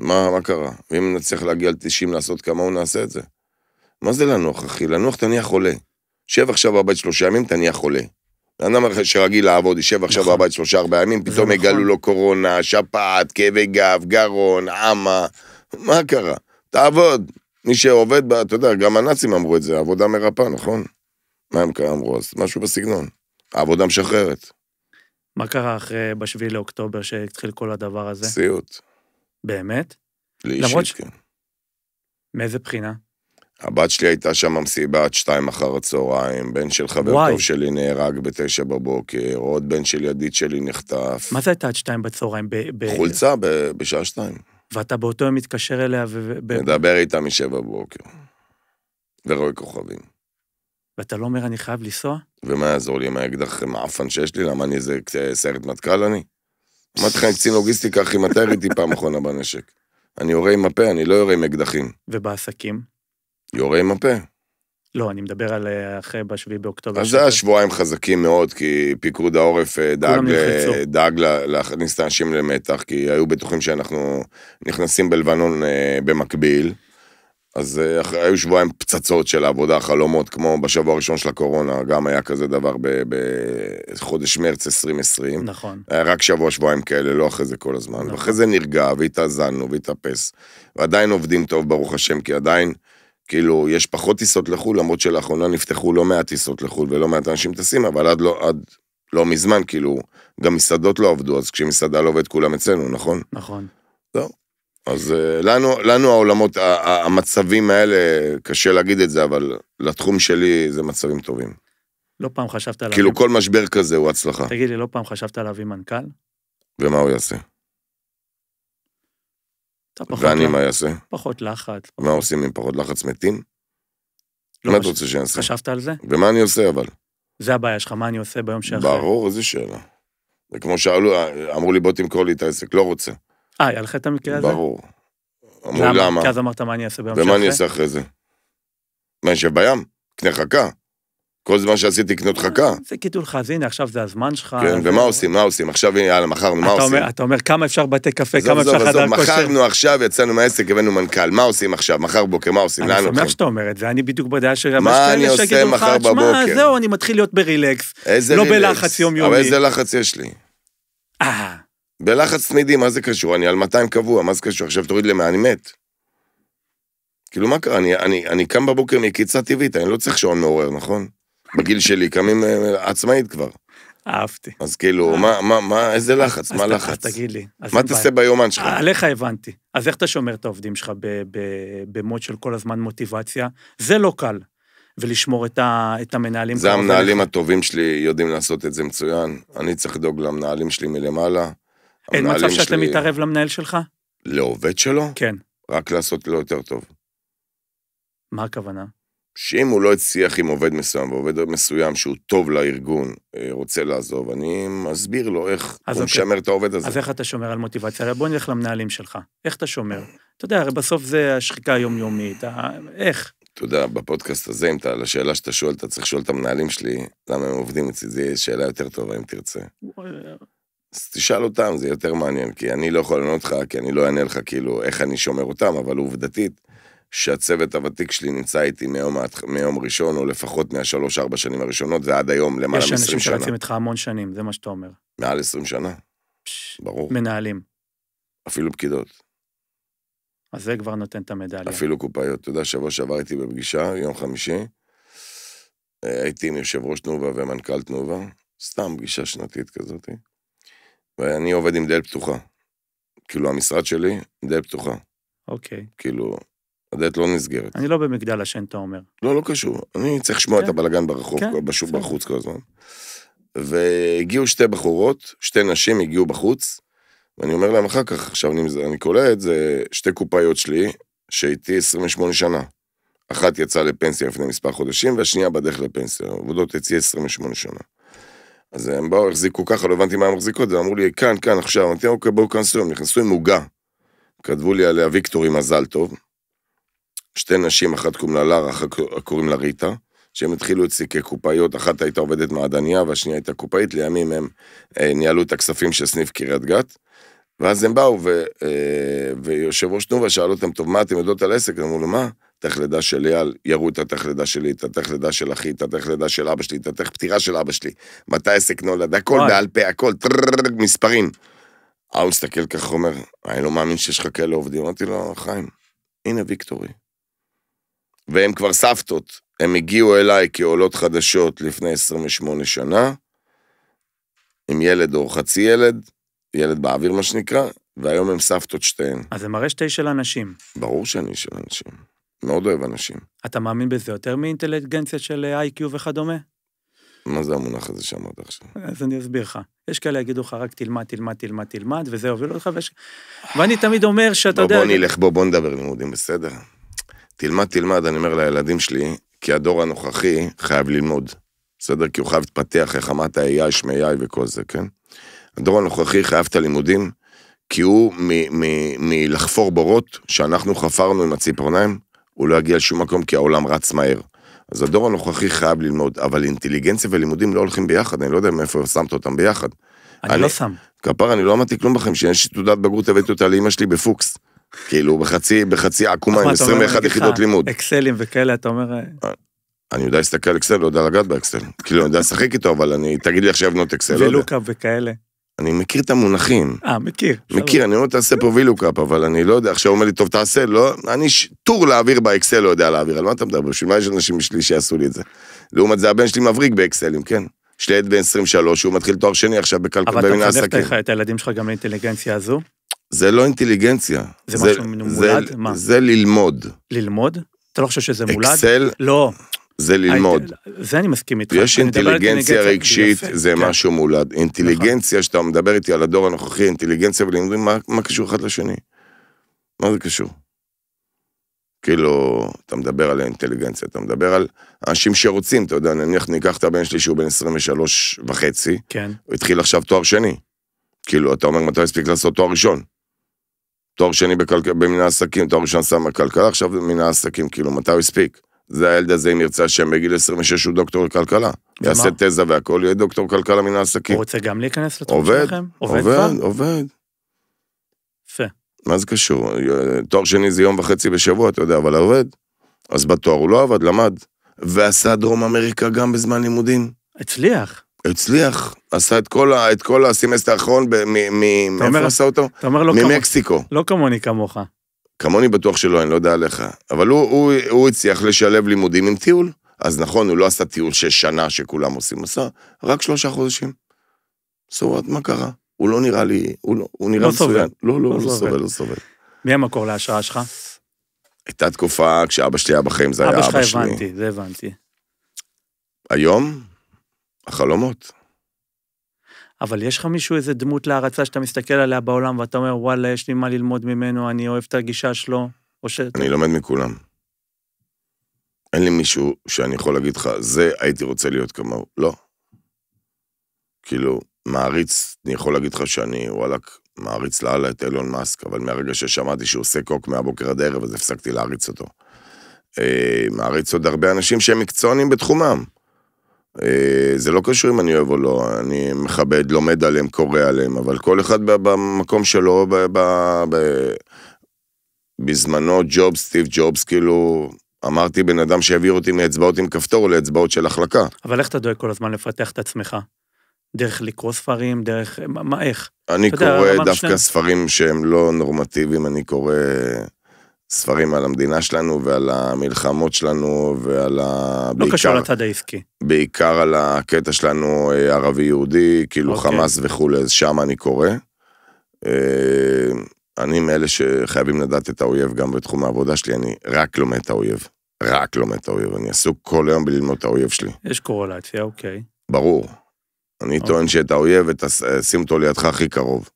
מה, מה קרה? אם נצליח להגיע ל-90 לעשות כמוהו, נעשה את זה. מה זה לנוח, אחי? לנוח תניח חולה. שב עכשיו בבית שלושה ימים, תניח חולה. בן אדם אחר שרגיל לעבוד, יושב עכשיו נכון. בבית שלושה ארבעה ימים, פתאום נכון. יגלו לו קורונה, שפעת, כאבי גב, גרון, אמה, מה קרה? תעבוד. מי שעובד, בה, אתה יודע, גם הנאצים אמרו את זה, עבודה מרפאה, נכון? מה הם אמרו אז? משהו בסגנון. העבודה משחררת. מה קרה אחרי, בשביעי לאוקטובר, שהתחיל כל הדבר הזה? סיוט. באמת? לאישית, ש... כן. מאיזה בחינה? הבת שלי הייתה שם מסיבה עד שתיים אחר הצהריים, בן של חבר וואי. טוב שלי נהרג בתשע בבוקר, עוד בן של ידיד שלי נחטף. מה זה הייתה עד שתיים בצהריים? ב- ב- חולצה ב- בשעה שתיים. ואתה באותו יום מתקשר אליה ו... ב- מדבר איתה משבע בבוקר, ורואה כוכבים. ואתה לא אומר, אני חייב לנסוע? ומה יעזור לי עם האקדח מעפן שיש לי? למה אני איזה סיירת מטכ"ל אני? אמרתי לך, אני קצין לוגיסטיקה, אחי, מתי ראיתי פעם אחרונה בנשק? אני יורה עם הפה, אני לא יורה עם אקדחים. ובעסקים? יורה עם הפה. לא, אני מדבר על אה, אחרי ב-7 באוקטובר. אז זה היה שבועיים חזקים מאוד, כי פיקוד העורף אה, דאג, אה, דאג להכניס את האנשים למתח, כי היו בטוחים שאנחנו נכנסים בלבנון במקביל. אז אחרי, היו שבועיים פצצות של עבודה, חלומות, כמו בשבוע הראשון של הקורונה, גם היה כזה דבר בחודש מרץ 2020. נכון. היה רק שבוע, שבועיים כאלה, לא אחרי זה כל הזמן. נכון. ואחרי זה נרגע, והתאזנו, והתאפס. ועדיין עובדים טוב, ברוך השם, כי עדיין... כאילו, יש פחות טיסות לחו"ל, למרות שלאחרונה נפתחו לא מעט טיסות לחו"ל ולא מעט אנשים טסים, אבל עד לא, עד לא מזמן, כאילו, גם מסעדות לא עבדו, אז כשמסעדה לא עובדת כולם אצלנו, נכון? נכון. זהו. אז אה, לנו, לנו העולמות, המצבים האלה, קשה להגיד את זה, אבל לתחום שלי זה מצבים טובים. לא פעם חשבת עליו... כאילו, כל משבר כזה הוא הצלחה. תגיד לי, לא פעם חשבת עליו עם מנכ"ל? ומה הוא יעשה? ואני מה יעשה? פחות לחץ. מה עושים עם פחות לחץ? מתים? לא מה אתה רוצה שאני אעשה? חשבת על זה? ומה אני עושה אבל? זה הבעיה שלך, מה אני עושה ביום שאחרי? ברור, איזה שאלה. זה כמו שאלו, אמרו לי בוא תמכור לי את העסק, לא רוצה. אה, היה לך את המקרה הזה? ברור. אמרו למה? כי אז אמרת מה אני אעשה ביום שאחרי? ומה אני אעשה אחרי זה? מה, אני אשב בים? קנה חכה? כל זמן שעשיתי קנות אה, חכה. זה גידול לך, אז הנה, עכשיו זה הזמן שלך. כן, ומה עושים? מה עושים? עכשיו, יאללה, מכרנו, מה עושים? אתה אומר, כמה אפשר בתי קפה, כמה אפשר חדר כושר. מכרנו עכשיו, יצאנו מהעסק, הבאנו מנכ"ל, מה עושים עכשיו? מחר בוקר, מה עושים? אני שמח שאתה אומר את זה, אני בדיוק בדעה של... מה אני עושה מחר בבוקר? זהו, אני מתחיל להיות ברילקס. איזה לא רילקס? לא בלחץ יומיומי. אבל איזה לחץ יש לי? אה. בלחץ תמידי, מה זה קשור? אני על 200 קבוע, מה זה קשור? עכשיו תוריד למה, אני מת. כאילו, מה קרה? אני קם בבוקר מקיצה טבעית, אני לא צריך שעון מעורר, נכון? בגיל שלי, קמים אה, עצמאית כבר. אהבתי. אז כאילו, מה, מה, מה, איזה לחץ, מה לחץ? תגיד לי. מה תעשה ביומן שלך? עליך הבנתי. אז איך אתה שומר את העובדים שלך במוד של כל הזמן מוטיבציה? זה לא קל. ולשמור את, ה, את המנהלים. זה המנהלים הטובים שלי יודעים לעשות את זה מצוין. אני צריך לדאוג למנהלים שלי מלמעלה. אין מצב שאתה שלי... מתערב למנהל שלך? לעובד שלו? כן. רק לעשות לו יותר טוב. מה הכוונה? שאם הוא לא הצליח עם עובד מסוים, ועובד מסוים שהוא טוב לארגון, אה, רוצה לעזוב, אני מסביר לו איך הוא אוקיי. משמר את העובד הזה. אז איך אתה שומר על מוטיבציה? הרי בוא נלך למנהלים שלך. איך אתה שומר? אתה יודע, הרי בסוף זה השחיקה היומיומית, אה, איך? אתה יודע, בפודקאסט הזה, אם אתה, לשאלה שאתה שואל, אתה צריך לשאול את המנהלים שלי, למה הם עובדים אצלי, זו שאלה יותר טובה, אם תרצה. אז תשאל אותם, זה יותר מעניין, כי אני לא יכול לענות לך, כי אני לא אענה לך כאילו איך אני שומר אותם, אבל עובדתית, שהצוות הוותיק שלי נמצא איתי מיום, מיום ראשון, או לפחות מהשלוש-ארבע שנים הראשונות, ועד היום למעלה מ-20 שנה. יש אנשים שרצים איתך המון שנים, זה מה שאתה אומר. מעל 20 שנה, פש... ברור. מנהלים. אפילו פקידות. אז זה כבר נותן את המדליה. אפילו קופאיות. אתה יודע, שבוע שעבר הייתי בפגישה, יום חמישי, אה, הייתי עם יושב ראש תנובה ומנכ"ל תנובה, סתם פגישה שנתית כזאת, ואני עובד עם דלת פתוחה. כאילו, המשרד שלי, דלת פתוחה. אוקיי. Okay. כאילו, הדלת לא נסגרת. אני לא במגדל השן, אתה אומר. לא, לא קשור. אני צריך לשמוע כן. את הבלגן ברחוב, כן. בשוק כן. בחוץ כל הזמן. והגיעו שתי בחורות, שתי נשים הגיעו בחוץ, ואני אומר להם אחר כך, עכשיו אני, אני קולט, זה שתי קופאיות שלי, שאיתי 28 שנה. אחת יצאה לפנסיה לפני מספר חודשים, והשנייה בדרך לפנסיה. עבודות אצלי 28 שנה. אז הם באו, החזיקו ככה, לא הבנתי מה הם מחזיקות, אמרו לי, כאן, כאן, עכשיו. אמרתי, אוקיי, בואו כנסו, הם נכנסו עם עוגה. כתבו לי עליה ויקטורי מזל טוב. שתי נשים, אחת קוראים לה לארה, אחת קוראים לה ריטה, שהם התחילו אצלי כקופאיות, אחת הייתה עובדת מעדניה והשנייה הייתה קופאית, לימים הם אה, ניהלו את הכספים של סניף קריית גת. ואז הם באו, ו, אה, ויושב ראש תנובה שאל אותם, טוב, מה אתם יודעות על עסק? אמרו לו, מה? תכלידה של אייל, ירו את התכלידה שלי, את התכלידה של אחי, את התכלידה של אבא שלי, את התח... של אבא שלי, מתי עסק נולד, הכל בעל פה, הכל, מספרים. ההוא מסתכל ככה, אומר, אני לא מאמין שיש לך כאלה עובדים. אמרתי לו, חיים, הנה ויקטורי, והן כבר סבתות. הן הגיעו אליי כעולות חדשות לפני 28 שנה, עם ילד או חצי ילד, ילד באוויר מה שנקרא, והיום הן סבתות שתיהן. אז זה מראה שתי של אנשים. ברור שאני של אנשים. מאוד אוהב אנשים. אתה מאמין בזה יותר מאינטליגנציה של אה, איי-קיו וכדומה? מה זה המונח הזה שאמרת עכשיו? אז אני אסביר לך. יש כאלה יגידו לך, רק תלמד, תלמד, תלמד, תלמד, וזה יוביל אותך, ואני תמיד אומר שאתה יודע... בוא בוא נלך, בוא, בוא נדבר לימודים, בסדר? תלמד, תלמד, אני אומר לילדים שלי, כי הדור הנוכחי חייב ללמוד, בסדר? כי הוא חייב להתפתח, איך אמרת AI, שמי AI וכל זה, כן? הדור הנוכחי חייב את הלימודים, כי הוא מלחפור בורות שאנחנו חפרנו עם הציפורניים, הוא לא יגיע לשום מקום כי העולם רץ מהר. אז הדור הנוכחי חייב ללמוד, אבל אינטליגנציה ולימודים לא הולכים ביחד, אני לא יודע מאיפה שמת אותם ביחד. אני, לא אני לא שם. כפר, אני לא אמרתי כלום בכם, שיש לי תעודת בגרות, הבאתי אותה לאימא שלי בפוקס. כאילו בחצי, בחצי עקומה עם 21 יחידות אה, לימוד. אקסלים וכאלה, אתה אומר... אה, אני יודע להסתכל על אקסל, לא יודע לגעת באקסל. כאילו, אני יודע לשחק איתו, אבל אני, תגיד לי עכשיו לבנות אקסל, לא ולוקה וכאלה. אני מכיר את המונחים. אה, מכיר. מכיר, אני אומר, לא תעשה פה וילוקאפ, אבל אני לא יודע, עכשיו הוא אומר לי, טוב, תעשה, לא, אני טור להעביר באקסל לא יודע להעביר, על מה אתה מדבר? בשביל מה יש אנשים שלי שיעשו לי את זה? לעומת זה, הבן שלי מבריק באקסלים, כן. יש לי עד בן 23, הוא מתחיל תואר שני עכשיו בכלכלה, במין העסקים. אבל אתה מחנך את הילדים שלך גם לאינטליגנציה הזו? זה לא אינטליגנציה. זה, זה משהו מולד? זה, מה? זה ללמוד. ללמוד? אתה לא חושב שזה מולד? אקסל? לא. זה אה, ללמוד. זה אני מסכים איתך. יש אינטליגנציה רגשית, זה כן. משהו מולד. נכון. אינטליגנציה, שאתה מדבר איתי על הדור הנוכחי, אינטליגנציה ולימודים, מה, מה קשור אחד לשני? מה זה קשור? כאילו, אתה מדבר על האינטליגנציה, אתה מדבר על אנשים שרוצים, אתה יודע, נניח ניקח את הבן שלי שהוא בן 23 וחצי, כן. הוא התחיל עכשיו תואר שני. כאילו, אתה אומר מתי הספיק לעשות תואר ראשון. תואר שני בכלכל... במינה עסקים, תואר ראשון שם בכלכלה, עכשיו במינה עסקים, כאילו, מתי הוא הספיק? זה הילד הזה, אם ירצה השם, בגיל 26 הוא דוקטור לכלכלה. יעשה תזה והכל, יהיה דוקטור כלכלה מן העסקים. הוא רוצה גם להיכנס לתחום שלכם? עובד, עובד, עובד. יפה. מה זה קשור? תואר שני זה יום וחצי בשבוע, אתה יודע, אבל עובד. אז בתואר הוא לא עבד, למד. ועשה דרום אמריקה גם בזמן לימודים. הצליח. הצליח, עשה את כל, הסמסטר האחרון, מאיפה עשה אותו? אתה אומר לא ממקסיקו. לא כמוני, כמוך. כמוני בטוח שלא, אני לא יודע עליך. אבל הוא, הוא, הוא הצליח לשלב לימודים עם טיול. אז נכון, הוא לא עשה טיול של שנה שכולם עושים, עשה רק שלושה חודשים. סורת, מה קרה? הוא לא נראה לי, הוא, לא, הוא נראה לא מצוין. לא, לא, לא, לא סובל, לא סובל. מי המקור להשראה שלך? הייתה תקופה כשאבא שלי היה בחיים, זה היה אבא שלי. אבא שלך הבנתי, זה הבנתי. היום? החלומות. אבל יש לך מישהו, איזה דמות להערצה שאתה מסתכל עליה בעולם ואתה אומר, וואלה, יש לי מה ללמוד ממנו, אני אוהב את הגישה שלו, או ש... אני לומד מכולם. אין לי מישהו שאני יכול להגיד לך, זה הייתי רוצה להיות כמוהו. לא. כאילו, מעריץ, אני יכול להגיד לך שאני, וואלכ, מעריץ לאללה את אילון מאסק, אבל מהרגע ששמעתי שהוא עושה קוק מהבוקר עד הערב, אז הפסקתי להעריץ אותו. אה, מעריץ עוד הרבה אנשים שהם מקצוענים בתחומם. אה, זה לא קשור אם אני אוהב או לא, אני מכבד, לומד עליהם, קורא עליהם, אבל כל אחד במקום שלו, ב, ב, ב, בזמנו ג'ובס, סטיב ג'ובס, כאילו, אמרתי בן אדם שהעביר אותי מאצבעות עם כפתור לאצבעות של החלקה. אבל איך אתה דואג כל הזמן לפתח את עצמך? דרך לקרוא ספרים, דרך... מה, איך? אני קורא יודע, דווקא שני... ספרים שהם לא נורמטיביים, אני קורא... ספרים על המדינה שלנו ועל המלחמות שלנו ועל ה... לא בעיקר, קשור לצד העסקי. בעיקר על הקטע שלנו אה, ערבי-יהודי, כאילו okay. אוקיי. חמאס וכולי, אז שם אני קורא. אה, אני מאלה שחייבים לדעת את האויב גם בתחום העבודה שלי, אני רק לומד את האויב. רק לומד את האויב, אני עסוק כל היום בללמוד את האויב שלי. יש קורלציה, אוקיי. ברור. אני אוקיי. טוען שאת האויב, אה, שים אותו לידך הכי קרוב.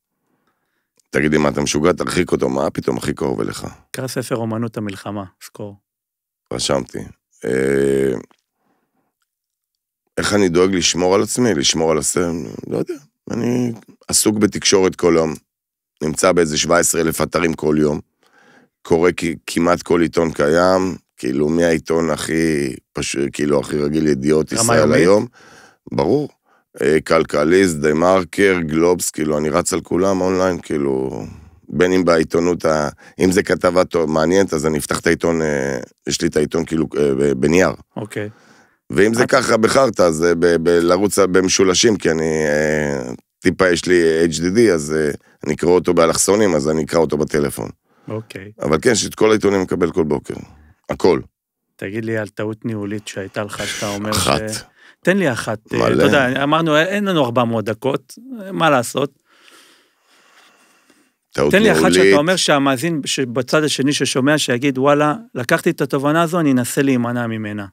תגיד לי, מה, אתה משוגע? תרחיק אותו, מה פתאום הכי קרוב אליך? קרא ספר אומנות המלחמה, סקור. רשמתי. אה, איך אני דואג לשמור על עצמי, לשמור על הסם? לא יודע. אני עסוק בתקשורת כל יום, נמצא באיזה 17 אלף אתרים כל יום, קורא כמעט כל עיתון קיים, כאילו מי העיתון הכי, פשוט, כאילו הכי רגיל, ידיעות ישראל היום. ברור. אה, כלכליסט, דה מרקר, גלובס, כאילו, אני רץ על כולם אונליין, כאילו, בין אם בעיתונות, אם זה כתבה טוב, מעניינת, אז אני אפתח את העיתון, אה, יש לי את העיתון כאילו אה, בנייר. אוקיי. Okay. ואם זה ככה בחרטא, אז לרוץ במשולשים, כי אני, טיפה יש לי HDD, אז אני אקרא אותו באלכסונים, אז אני אקרא אותו בטלפון. אוקיי. Okay. אבל כן, שאת כל העיתונים מקבל כל בוקר. הכל. תגיד לי על טעות ניהולית שהייתה לך, שאתה אומר אחת. ש... אחת. תן לי אחת. אה, מלא. אתה יודע, אמרנו, אין לנו 400 דקות, מה לעשות? טעות תן לי אחת שאתה אומר שהמאזין בצד השני ששומע, שיגיד, וואלה, לקחתי את התובנה הזו, אני אנסה להימנע ממנה.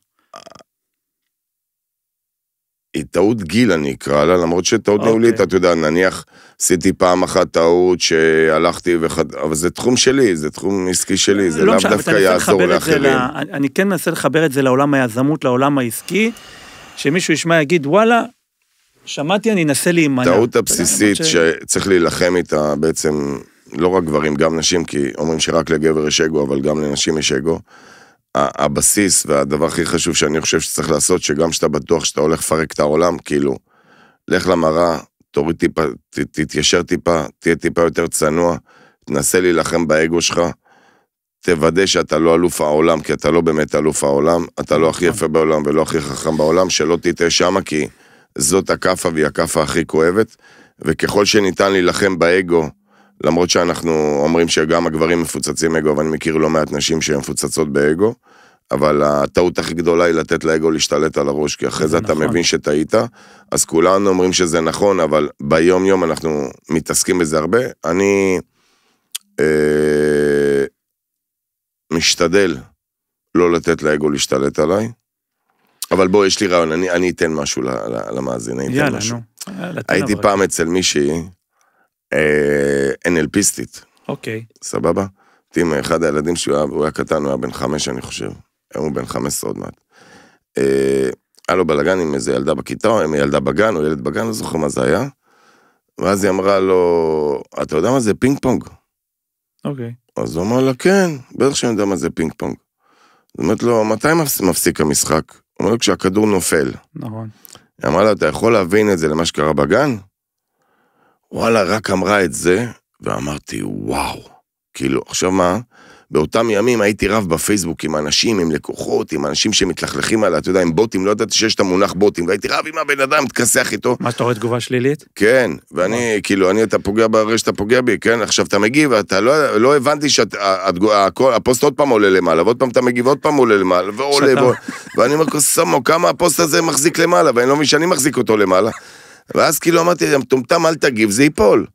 היא טעות גיל, אני אקרא לה, למרות שטעות okay. ניהולית, אתה יודע, נניח עשיתי פעם אחת טעות שהלכתי וחד... אבל זה תחום שלי, זה תחום עסקי שלי, זה לא לאו דווקא יעזור לאחרים. לה... אני כן מנסה לחבר את זה לעולם היזמות, לעולם העסקי. שמישהו ישמע יגיד, וואלה, שמעתי, אני אנסה להימנע. טעות הבסיסית ש... שצריך להילחם איתה בעצם, לא רק גברים, גם נשים, כי אומרים שרק לגבר יש אגו, אבל גם לנשים יש אגו. הבסיס והדבר הכי חשוב שאני חושב שצריך לעשות, שגם כשאתה בטוח שאתה הולך לפרק את העולם, כאילו, לך למראה, תוריד טיפה, ת, תתיישר טיפה, תהיה טיפה יותר צנוע, תנסה להילחם באגו שלך. תוודא שאתה לא אלוף העולם, כי אתה לא באמת אלוף העולם, אתה לא הכי נכון. יפה בעולם ולא הכי חכם בעולם, שלא תטעה שמה, כי זאת הכאפה והיא הכאפה הכי כואבת, וככל שניתן להילחם באגו, למרות שאנחנו אומרים שגם הגברים מפוצצים אגו, ואני מכיר לא מעט נשים שהן מפוצצות באגו, אבל הטעות הכי גדולה היא לתת לאגו להשתלט על הראש, כי אחרי זה, זה אתה נכון. מבין שטעית, אז כולנו אומרים שזה נכון, אבל ביום-יום אנחנו מתעסקים בזה הרבה. אני... אה, משתדל לא לתת לאגו להשתלט עליי. אבל בוא, יש לי רעיון, אני, אני אתן משהו למאזין, אני אתן יאללה, משהו. יאללה, נו. אה, הייתי פעם אצל מישהי אה, NLPיסטית. אוקיי. סבבה? תראי, אחד הילדים שהוא היה, הוא היה קטן, הוא היה בן חמש, אני חושב. היום הוא בן חמש עוד מעט. אה, היה לו בלאגן עם איזה ילדה בכיתה, או עם ילדה בגן, או ילד בגן, לא זוכר מה זה היה. ואז היא אמרה לו, אתה יודע מה זה פינג פונג? אוקיי. אז הוא אמר לה, כן, בטח שאני יודע מה זה פינג פונג. זאת אומרת לו, מתי מפסיק המשחק? הוא אומר לו, כשהכדור נופל. נכון. היא אמרה לה, אתה יכול להבין את זה למה שקרה בגן? וואלה, רק אמרה את זה, ואמרתי, וואו. כאילו, עכשיו מה? באותם ימים הייתי רב בפייסבוק עם אנשים, עם לקוחות, עם אנשים שמתלכלכים עליו, אתה יודע, עם בוטים, לא ידעתי שיש את המונח בוטים, והייתי רב עם הבן אדם, מתכסח איתו. מה, אתה רואה תגובה שלילית? כן, ואני, כאילו, אני, אתה פוגע ברשת, אתה פוגע בי, כן, עכשיו אתה מגיב, אתה לא, לא הבנתי שהפוסט עוד פעם עולה למעלה, ועוד פעם אתה מגיב, עוד פעם עולה למעלה, ועולה, ועולה ואני אומר, סמו, כמה הפוסט הזה מחזיק למעלה, ואני לא מבין שאני מחזיק אותו למעלה. ואז כאילו אמרתי, מטומטם, אל תגיב, זה ייפול.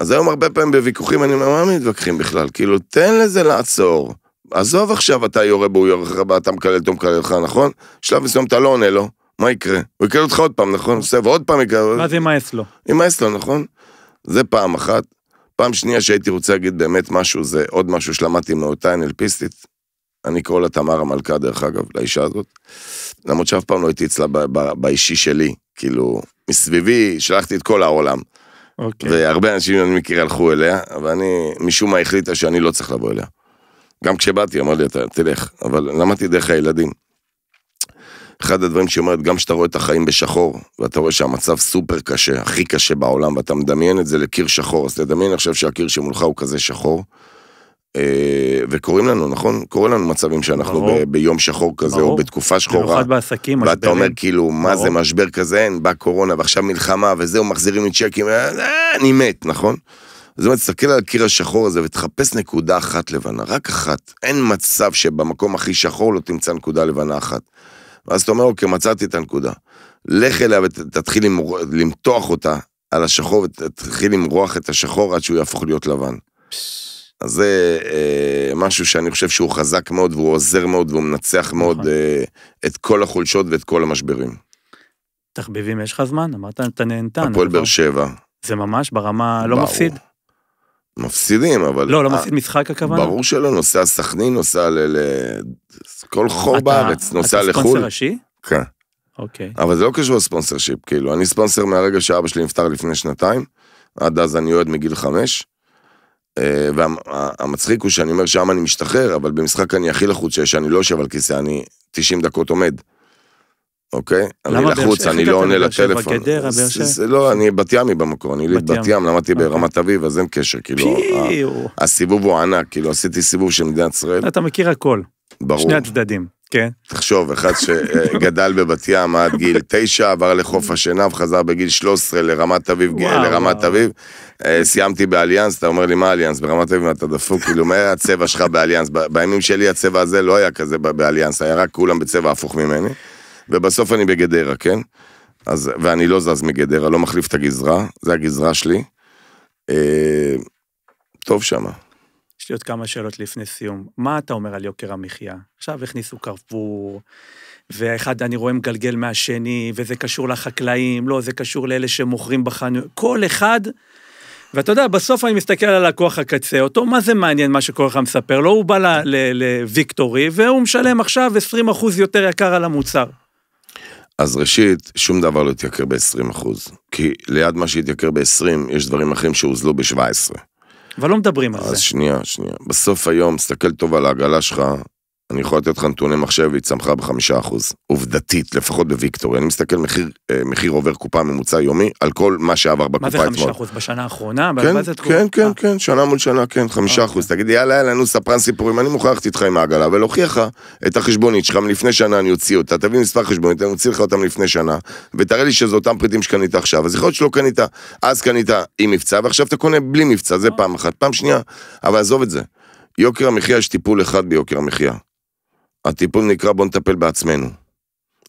אז היום הרבה פעמים בוויכוחים אני אומר, מה מתווכחים בכלל? כאילו, תן לזה לעצור. עזוב עכשיו, אתה יורה בו, הוא יורה לך, ואתה מקלל אותו, מקלל אותך, נכון? בשלב מסוים אתה לא עונה לו, מה יקרה? הוא יקלל אותך עוד פעם, נכון? עושה, ועוד פעם יקרה. ואז ימאס לו. ימאס לו, נכון? זה פעם אחת. פעם שנייה שהייתי רוצה להגיד באמת משהו, זה עוד משהו שלמדתי מאותה אנלפיסטית. אני קורא לה תמר המלכה, דרך אגב, לאישה הזאת. למרות שאף פעם לא הייתי אצלה באישי שלי, כאילו, מסביבי שלחתי את כל העולם. Okay. אוקיי. והרבה אנשים אני מכיר הלכו אליה, ואני משום מה החליטה שאני לא צריך לבוא אליה. גם כשבאתי אמר לי, אתה תלך, אבל למדתי דרך הילדים. אחד הדברים שהיא אומרת, גם כשאתה רואה את החיים בשחור, ואתה רואה שהמצב סופר קשה, הכי קשה בעולם, ואתה מדמיין את זה לקיר שחור, אז תדמיין עכשיו שהקיר שמולך הוא כזה שחור, אה, וקוראים לנו, נכון? קורה לנו מצבים שאנחנו ברור. ב, ביום שחור כזה, ברור. או בתקופה שחורה. במיוחד בעסקים, משברים. ואתה אומר, כאילו, מה ברור. זה משבר כזה, אין, בא קורונה, ועכשיו מלחמה, וזהו, מחזירים לי צ'קים, אה, אה אני מת, נכון? אז אם תסתכל על הקיר השחור הזה ותחפש נקודה אחת לבנה, רק אחת. אין מצב שבמקום הכי שחור לא תמצא נקודה לבנה אחת. ואז אתה אומר, אוקיי, מצאתי את הנקודה. לך אליה ותתחיל למתוח אותה על השחור, ותתחיל למרוח את השחור עד שהוא יהפוך להיות לבן. פש... אז זה אה, משהו שאני חושב שהוא חזק מאוד והוא עוזר מאוד והוא מנצח מאוד נכון. אה, את כל החולשות ואת כל המשברים. תחביבים יש לך זמן? אמרת, אתה נהנתן. הפועל נכון? באר שבע. זה ממש ברמה, לא ברור. מפסיד? מפסידים, אבל... לא, לא אה, מפסיד משחק הכוונה? ברור שלא, נוסע סכנין, נוסע ל... כל חור בארץ, נוסע לחו"ל. אתה ספונסר ראשי? כן. אוקיי. אבל זה לא קשור לספונסר שיפ, כאילו, אני ספונסר מהרגע שאבא שלי נפטר לפני שנתיים, עד אז אני אוהד מגיל חמש. אה, והמצחיק הוא שאני אומר שם אני משתחרר, אבל במשחק אני הכי לחוץ שיש, אני לא יושב על כיסא, אני 90 דקות עומד. אוקיי? אני לחוץ, אני לא עונה לטלפון. גדרה, באר לא, אני בת ימי במקור, אני יליד בת ים, למדתי אוקיי. ברמת אביב, אז אין קשר, כאילו. הסיבוב הוא ענק, כאילו, עשיתי סיבוב של מדינת ישראל. אתה מכיר הכל. ברור. שני הצדדים. כן. תחשוב, אחד שגדל בבת ים עד גיל תשע, עבר לחוף השנהב, חזר בגיל 13 לרמת אביב, לרמת אביב. אה, סיימתי באליאנס, אתה אומר לי, מה אליאנס? ברמת אביב אתה דפוק, כאילו, מה היה הצבע שלך באליאנס? בימים שלי הצבע הזה לא היה כזה באליאנס, היה רק כולם בצבע הפוך ממני. ובסוף אני בגדרה, כן? אז, ואני לא זז מגדרה, לא מחליף את הגזרה, זה הגזרה שלי. אה, טוב שמה. לי עוד כמה שאלות לפני סיום. מה אתה אומר על יוקר המחיה? עכשיו הכניסו קרפור, ואחד אני רואה מגלגל מהשני, וזה קשור לחקלאים, לא, זה קשור לאלה שמוכרים בחנויות, כל אחד... ואתה יודע, בסוף אני מסתכל על הלקוח הקצה, אותו, מה זה מעניין מה שכל אחד מספר לו? לא, הוא בא לוויקטורי, והוא משלם עכשיו 20% יותר יקר על המוצר. אז ראשית, שום דבר לא התייקר ב-20%, כי ליד מה שהתייקר ב-20, יש דברים אחרים שהוזלו ב-17. אבל לא מדברים על זה. אז שנייה, שנייה. בסוף היום, תסתכל טוב על העגלה שלך, אני יכול לתת לך נתוני מחשב היא צמחה בחמישה אחוז, עובדתית, לפחות בוויקטורי. אני מסתכל מחיר, אה, מחיר עובר קופה ממוצע יומי על כל מה שעבר בקופה אתמול. מה זה חמישה אחוז? בשנה האחרונה? כן, כן, תקור... כן, אה. כן, שנה מול שנה, כן, חמישה אה, אחוז. אוקיי. תגיד יאללה, יאללה, נו, ספרן סיפורים, אני מוכרח איתך עם העגלה ולהוכיח לך את החשבונית שלך מלפני שנה, אני אוציא אותה, תביא מספר חשבונית, אני אוציא לך אותם לפני שנה, ותראה לי שזה אותם פריטים שקנית עכשיו. אז יכול להיות שלא קנית, אז קנית עם מבצע, יוקר המחיה, יש טיפול אחד ביוקר המחיה. הטיפול נקרא בוא נטפל בעצמנו.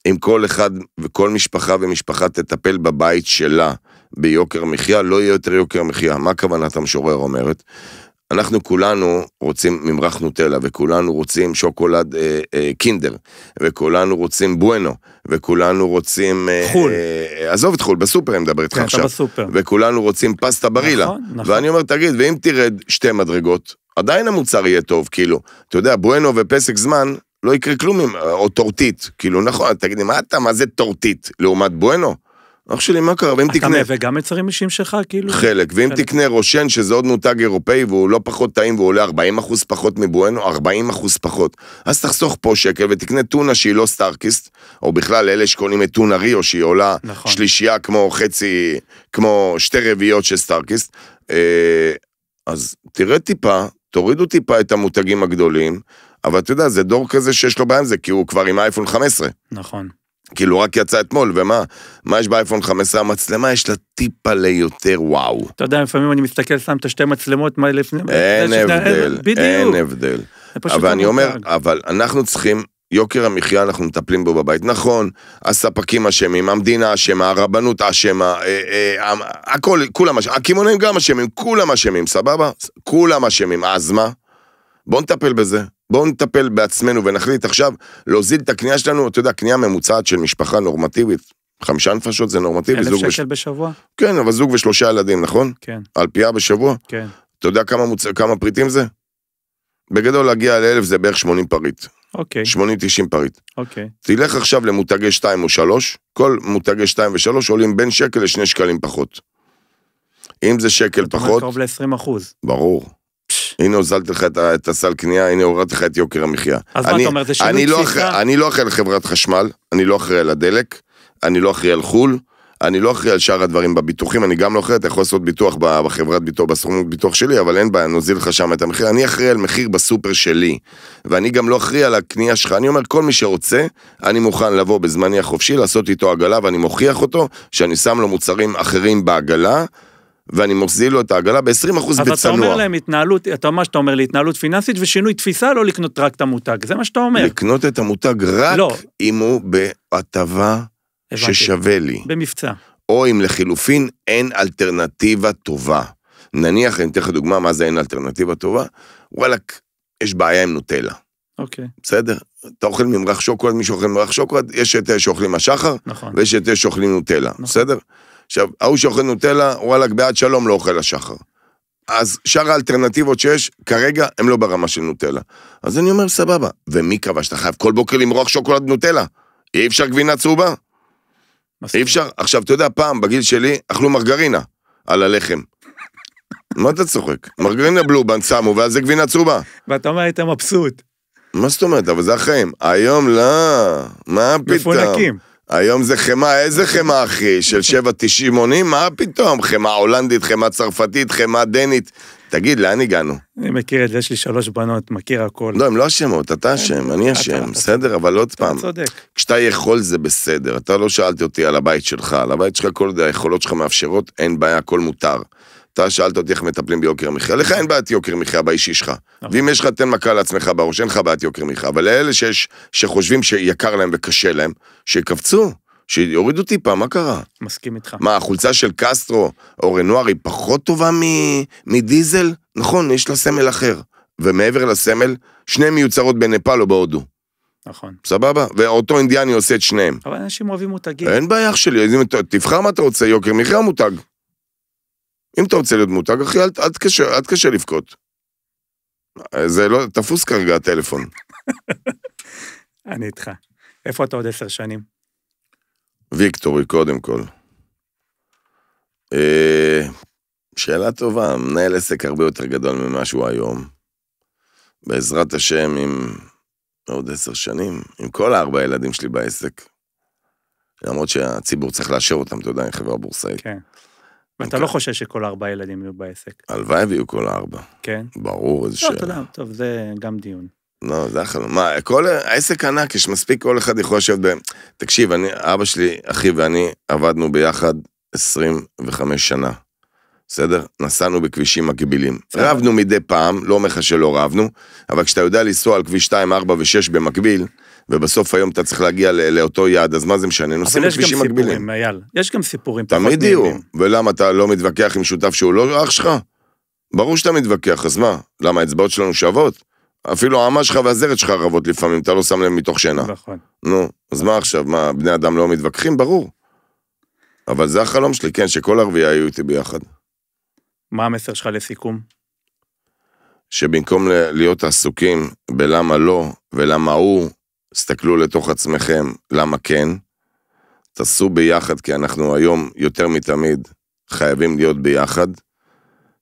אם כל אחד וכל משפחה ומשפחה תטפל בבית שלה ביוקר מחיה, לא יהיה יותר יוקר מחיה. מה כוונת המשורר אומרת? אנחנו כולנו רוצים ממרח נוטלה, וכולנו רוצים שוקולד אה, אה, קינדר, וכולנו רוצים בואנו, וכולנו רוצים... אה, חו"ל. אה, עזוב את חו"ל, בסופר אני מדבר איתך כן, עכשיו. כן, אתה בסופר. וכולנו רוצים פסטה ברילה. נכון, נכון. ואני אומר, תגיד, ואם תרד שתי מדרגות, עדיין המוצר יהיה טוב, כאילו. אתה יודע, בואנו ופסק זמן, לא יקרה כלום, עם... אה, או טורטית. כאילו, נכון, תגיד לי, מה אתה, מה זה טורטית לעומת בואנו? אח שלי, מה קרה? ואם אתה תקנה... אתה מייבא גם מצרים אישיים שלך, כאילו? חלק. ואם חלק. תקנה רושן, שזה עוד מותג אירופאי, והוא לא פחות טעים, והוא עולה 40 אחוז פחות מבואנו, 40 אחוז פחות. אז תחסוך פה שקל ותקנה טונה שהיא לא סטארקיסט, או בכלל אלה שקונים את טונה ריו, שהיא עולה נכון. שלישייה כמו חצי, כמו שתי רביעיות של סטארקיסט. אה, אז תראה טיפה, תורידו טיפה את המותגים הגדולים. אבל אתה יודע, זה דור כזה שיש לו בעיה עם זה, כי הוא כבר עם אייפון 15. נכון. כאילו רק יצא אתמול, ומה, מה יש באייפון 15? המצלמה יש לה טיפה ליותר וואו. אתה יודע, לפעמים אני מסתכל, שם את השתי מצלמות, מה לפני... אין הבדל, אין הבדל. אבל לא אני אומר, אבל אנחנו צריכים, יוקר המחיה, אנחנו מטפלים בו בבית. נכון, הספקים אשמים, המדינה אשמה, הרבנות אשמה, אה, אה, הכל, כולם אשמים, הקמעונאים גם אשמים, כולם אשמים, סבבה? כולם אשמים, אז מה? בואו נטפל בזה. בואו נטפל בעצמנו ונחליט עכשיו להוזיל את הקנייה שלנו, אתה יודע, קנייה ממוצעת של משפחה נורמטיבית, חמישה נפשות זה נורמטיבי. אלף שקל בש... בשבוע? כן, אבל זוג ושלושה ילדים, נכון? כן. על פייה בשבוע? כן. אתה יודע כמה, מוצ... כמה פריטים זה? בגדול להגיע לאלף זה בערך 80 פריט. אוקיי. 80-90 פריט. אוקיי. תלך עכשיו למותגי 2 או 3, כל מותגי 2 ו-3 עולים בין שקל לשני שקלים פחות. אם זה שקל פחות... קרוב ל-20 אחוז. ברור. הנה הוזלתי לך את, את הסל קנייה, הנה הורדתי לך את יוקר המחיה. אז אני, מה אתה אומר, זה שינוי תפיסה? לא אני לא אחראי לא לחברת חשמל, אני לא אחראי על הדלק, אני לא אחראי על חו"ל, אני לא אחראי על שאר הדברים בביטוחים, אני גם לא אחראי, אתה יכול לעשות ביטוח בחברת ביטוח, בסכום ביטוח שלי, אבל אין בעיה, נוזיל לך שם את המחיר. אני אחראי על מחיר בסופר שלי, ואני גם לא אחראי על הקנייה שלך. אני אומר, כל מי שרוצה, אני מוכן לבוא בזמני החופשי, לעשות איתו עגלה, ואני מוכיח אותו שאני שם לו מוצרים אחרים בעגלה. ואני מוזיל לו את העגלה ב-20% בצנוע. אז אתה אומר להם התנהלות, אתה מה שאתה אומר להתנהלות פיננסית ושינוי תפיסה, לא לקנות רק את המותג, זה מה שאתה אומר. לקנות את המותג רק לא. אם הוא בהטבה ששווה לי. במבצע. או אם לחילופין אין אלטרנטיבה טובה. נניח, אני אתן לך דוגמה מה זה אין אלטרנטיבה טובה, וואלכ, יש בעיה עם נוטלה. אוקיי. Okay. בסדר? אתה אוכל ממרח שוקולד, מישהו אוכל ממרח שוקולד, יש את אלה שאוכלים השחר, נכון. ויש את אלה שאוכלים נוטלה, נכון. בסדר? עכשיו, ההוא שאוכל נוטלה, וואלכ, בעד שלום לא אוכל השחר. אז שאר האלטרנטיבות שיש, כרגע, הם לא ברמה של נוטלה. אז אני אומר, סבבה. ומי קבע שאתה חייב כל בוקר למרוח שוקולד נוטלה? אי אפשר גבינה צהובה? אי אפשר. עכשיו, אתה יודע, פעם, בגיל שלי, אכלו מרגרינה על הלחם. מה אתה צוחק? מרגרינה בלובן שמו, ואז זה גבינה צהובה. ואתה אומר, היית מבסוט. מה זאת אומרת? אבל זה החיים. היום לא, מה פתאום. מפונקים. היום זה חמאה, איזה חמאה אחי? של 7, 90, 80? מה פתאום? חמאה הולנדית, חמאה צרפתית, חמאה דנית. תגיד, לאן הגענו? אני מכיר את זה, יש לי שלוש בנות, מכיר הכל. לא, הם לא אשמות, אתה כן. אשם, אני אשם, בסדר? אבל עוד פעם, כשאתה יכול זה בסדר. אתה לא שאלת אותי על הבית שלך, על הבית שלך כל היכולות שלך מאפשרות, אין בעיה, הכל מותר. אתה שאלת אותי איך מטפלים ביוקר מחיה, לך אין בעיית יוקר מחיה באישי שלך. נכון. ואם יש לך, תן מכה לעצמך בראש, אין לך בעיית יוקר מחיה. אבל לאלה שיש, שחושבים שיקר להם וקשה להם, שיקפצו, שיורידו טיפה, מה קרה? מסכים איתך. מה, החולצה של קסטרו או רנואר היא פחות טובה מ... מדיזל? נכון, יש לה סמל אחר. ומעבר לסמל, שניהם מיוצרות בנפאל או בהודו. נכון. סבבה? ואותו אינדיאני עושה את שניהם. אבל אנשים אוהבים מותגים. אין בעיה אח שלי, תבחר מה אתה רוצה, יוקר מחיה מותג. אם אתה רוצה להיות מותג, אחי, אל, תקשה, לבכות. זה לא, תפוס כרגע הטלפון. אני איתך. איפה אתה עוד עשר שנים? ויקטורי, קודם כל. אה, שאלה טובה, מנהל עסק הרבה יותר גדול ממה שהוא היום. בעזרת השם, עם עוד עשר שנים, עם כל הארבע הילדים שלי בעסק. למרות שהציבור צריך לאשר אותם, אתה יודע, חברה בורסאית. כן. Okay. ואתה אוקיי. לא חושש שכל ארבע ילדים יהיו בעסק. הלוואי ויהיו כל ארבע. כן. ברור, איזה שאלה. לא, תודה, טוב, זה גם דיון. לא, זה החלום. מה, כל העסק ענק, יש מספיק, כל אחד יכול לשבת ב... תקשיב, אני, אבא שלי, אחי ואני עבדנו ביחד 25 שנה. בסדר? נסענו בכבישים מקבילים. רבנו מדי פעם, לא אומר לך שלא רבנו, אבל כשאתה יודע לנסוע על כביש 2, 4 ו-6 במקביל, ובסוף היום אתה צריך להגיע לא, לאותו יעד, אז מה זה משנה? נוסעים בכבישים מקבילים. אבל יש גם סיפורים, אייל. יש גם סיפורים תמיד יהיו. ולמה, אתה לא מתווכח עם שותף שהוא לא אח שלך? ברור שאתה מתווכח, אז מה? למה, האצבעות שלנו שוות? אפילו האמה שלך והזרת שלך רבות לפעמים, אתה לא שם לב מתוך שינה. נכון. נו, אז מה עכשיו? מה, בני אדם לא מתווכחים? ברור. אבל זה החלום שלי, כן, שכל ערבייה יהיו איתי ביחד. מה המסר שלך לסיכום? שבמקום להיות עסוקים בלמה לא, ולמה הוא, תסתכלו לתוך עצמכם למה כן, תעשו ביחד, כי אנחנו היום יותר מתמיד חייבים להיות ביחד,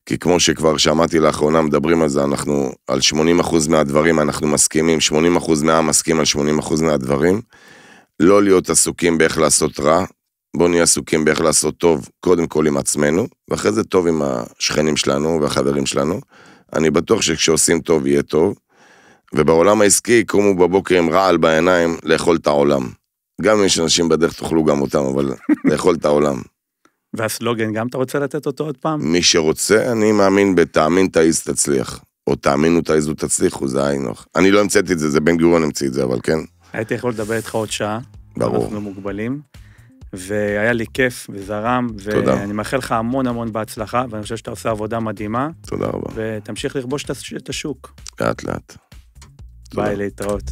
כי כמו שכבר שמעתי לאחרונה מדברים על זה, אנחנו על 80% מהדברים אנחנו מסכימים, 80% מהעם מסכים על 80% מהדברים. לא להיות עסוקים באיך לעשות רע, בואו נהיה עסוקים באיך לעשות טוב, קודם כל עם עצמנו, ואחרי זה טוב עם השכנים שלנו והחברים שלנו. אני בטוח שכשעושים טוב יהיה טוב. ובעולם העסקי קומו בבוקר עם רעל בעיניים לאכול את העולם. גם אם יש אנשים בדרך, תאכלו גם אותם, אבל לאכול את העולם. והסלוגן, גם אתה רוצה לתת אותו עוד פעם? מי שרוצה, אני מאמין ב"תאמין תעיז תצליח", או "תאמינו תעיזו תצליחו", זה היינו. אני לא המצאתי את זה, זה בן גוריון המציא את זה, אבל כן. הייתי יכול לדבר איתך עוד שעה. ברור. אנחנו מוגבלים. והיה לי כיף וזרם, תודה. ואני מאחל לך המון המון בהצלחה, ואני חושב שאתה עושה עבודה מדהימה. תודה רבה. ותמשיך לכבוש את השוק. לאט לאט. ביי, להתראות.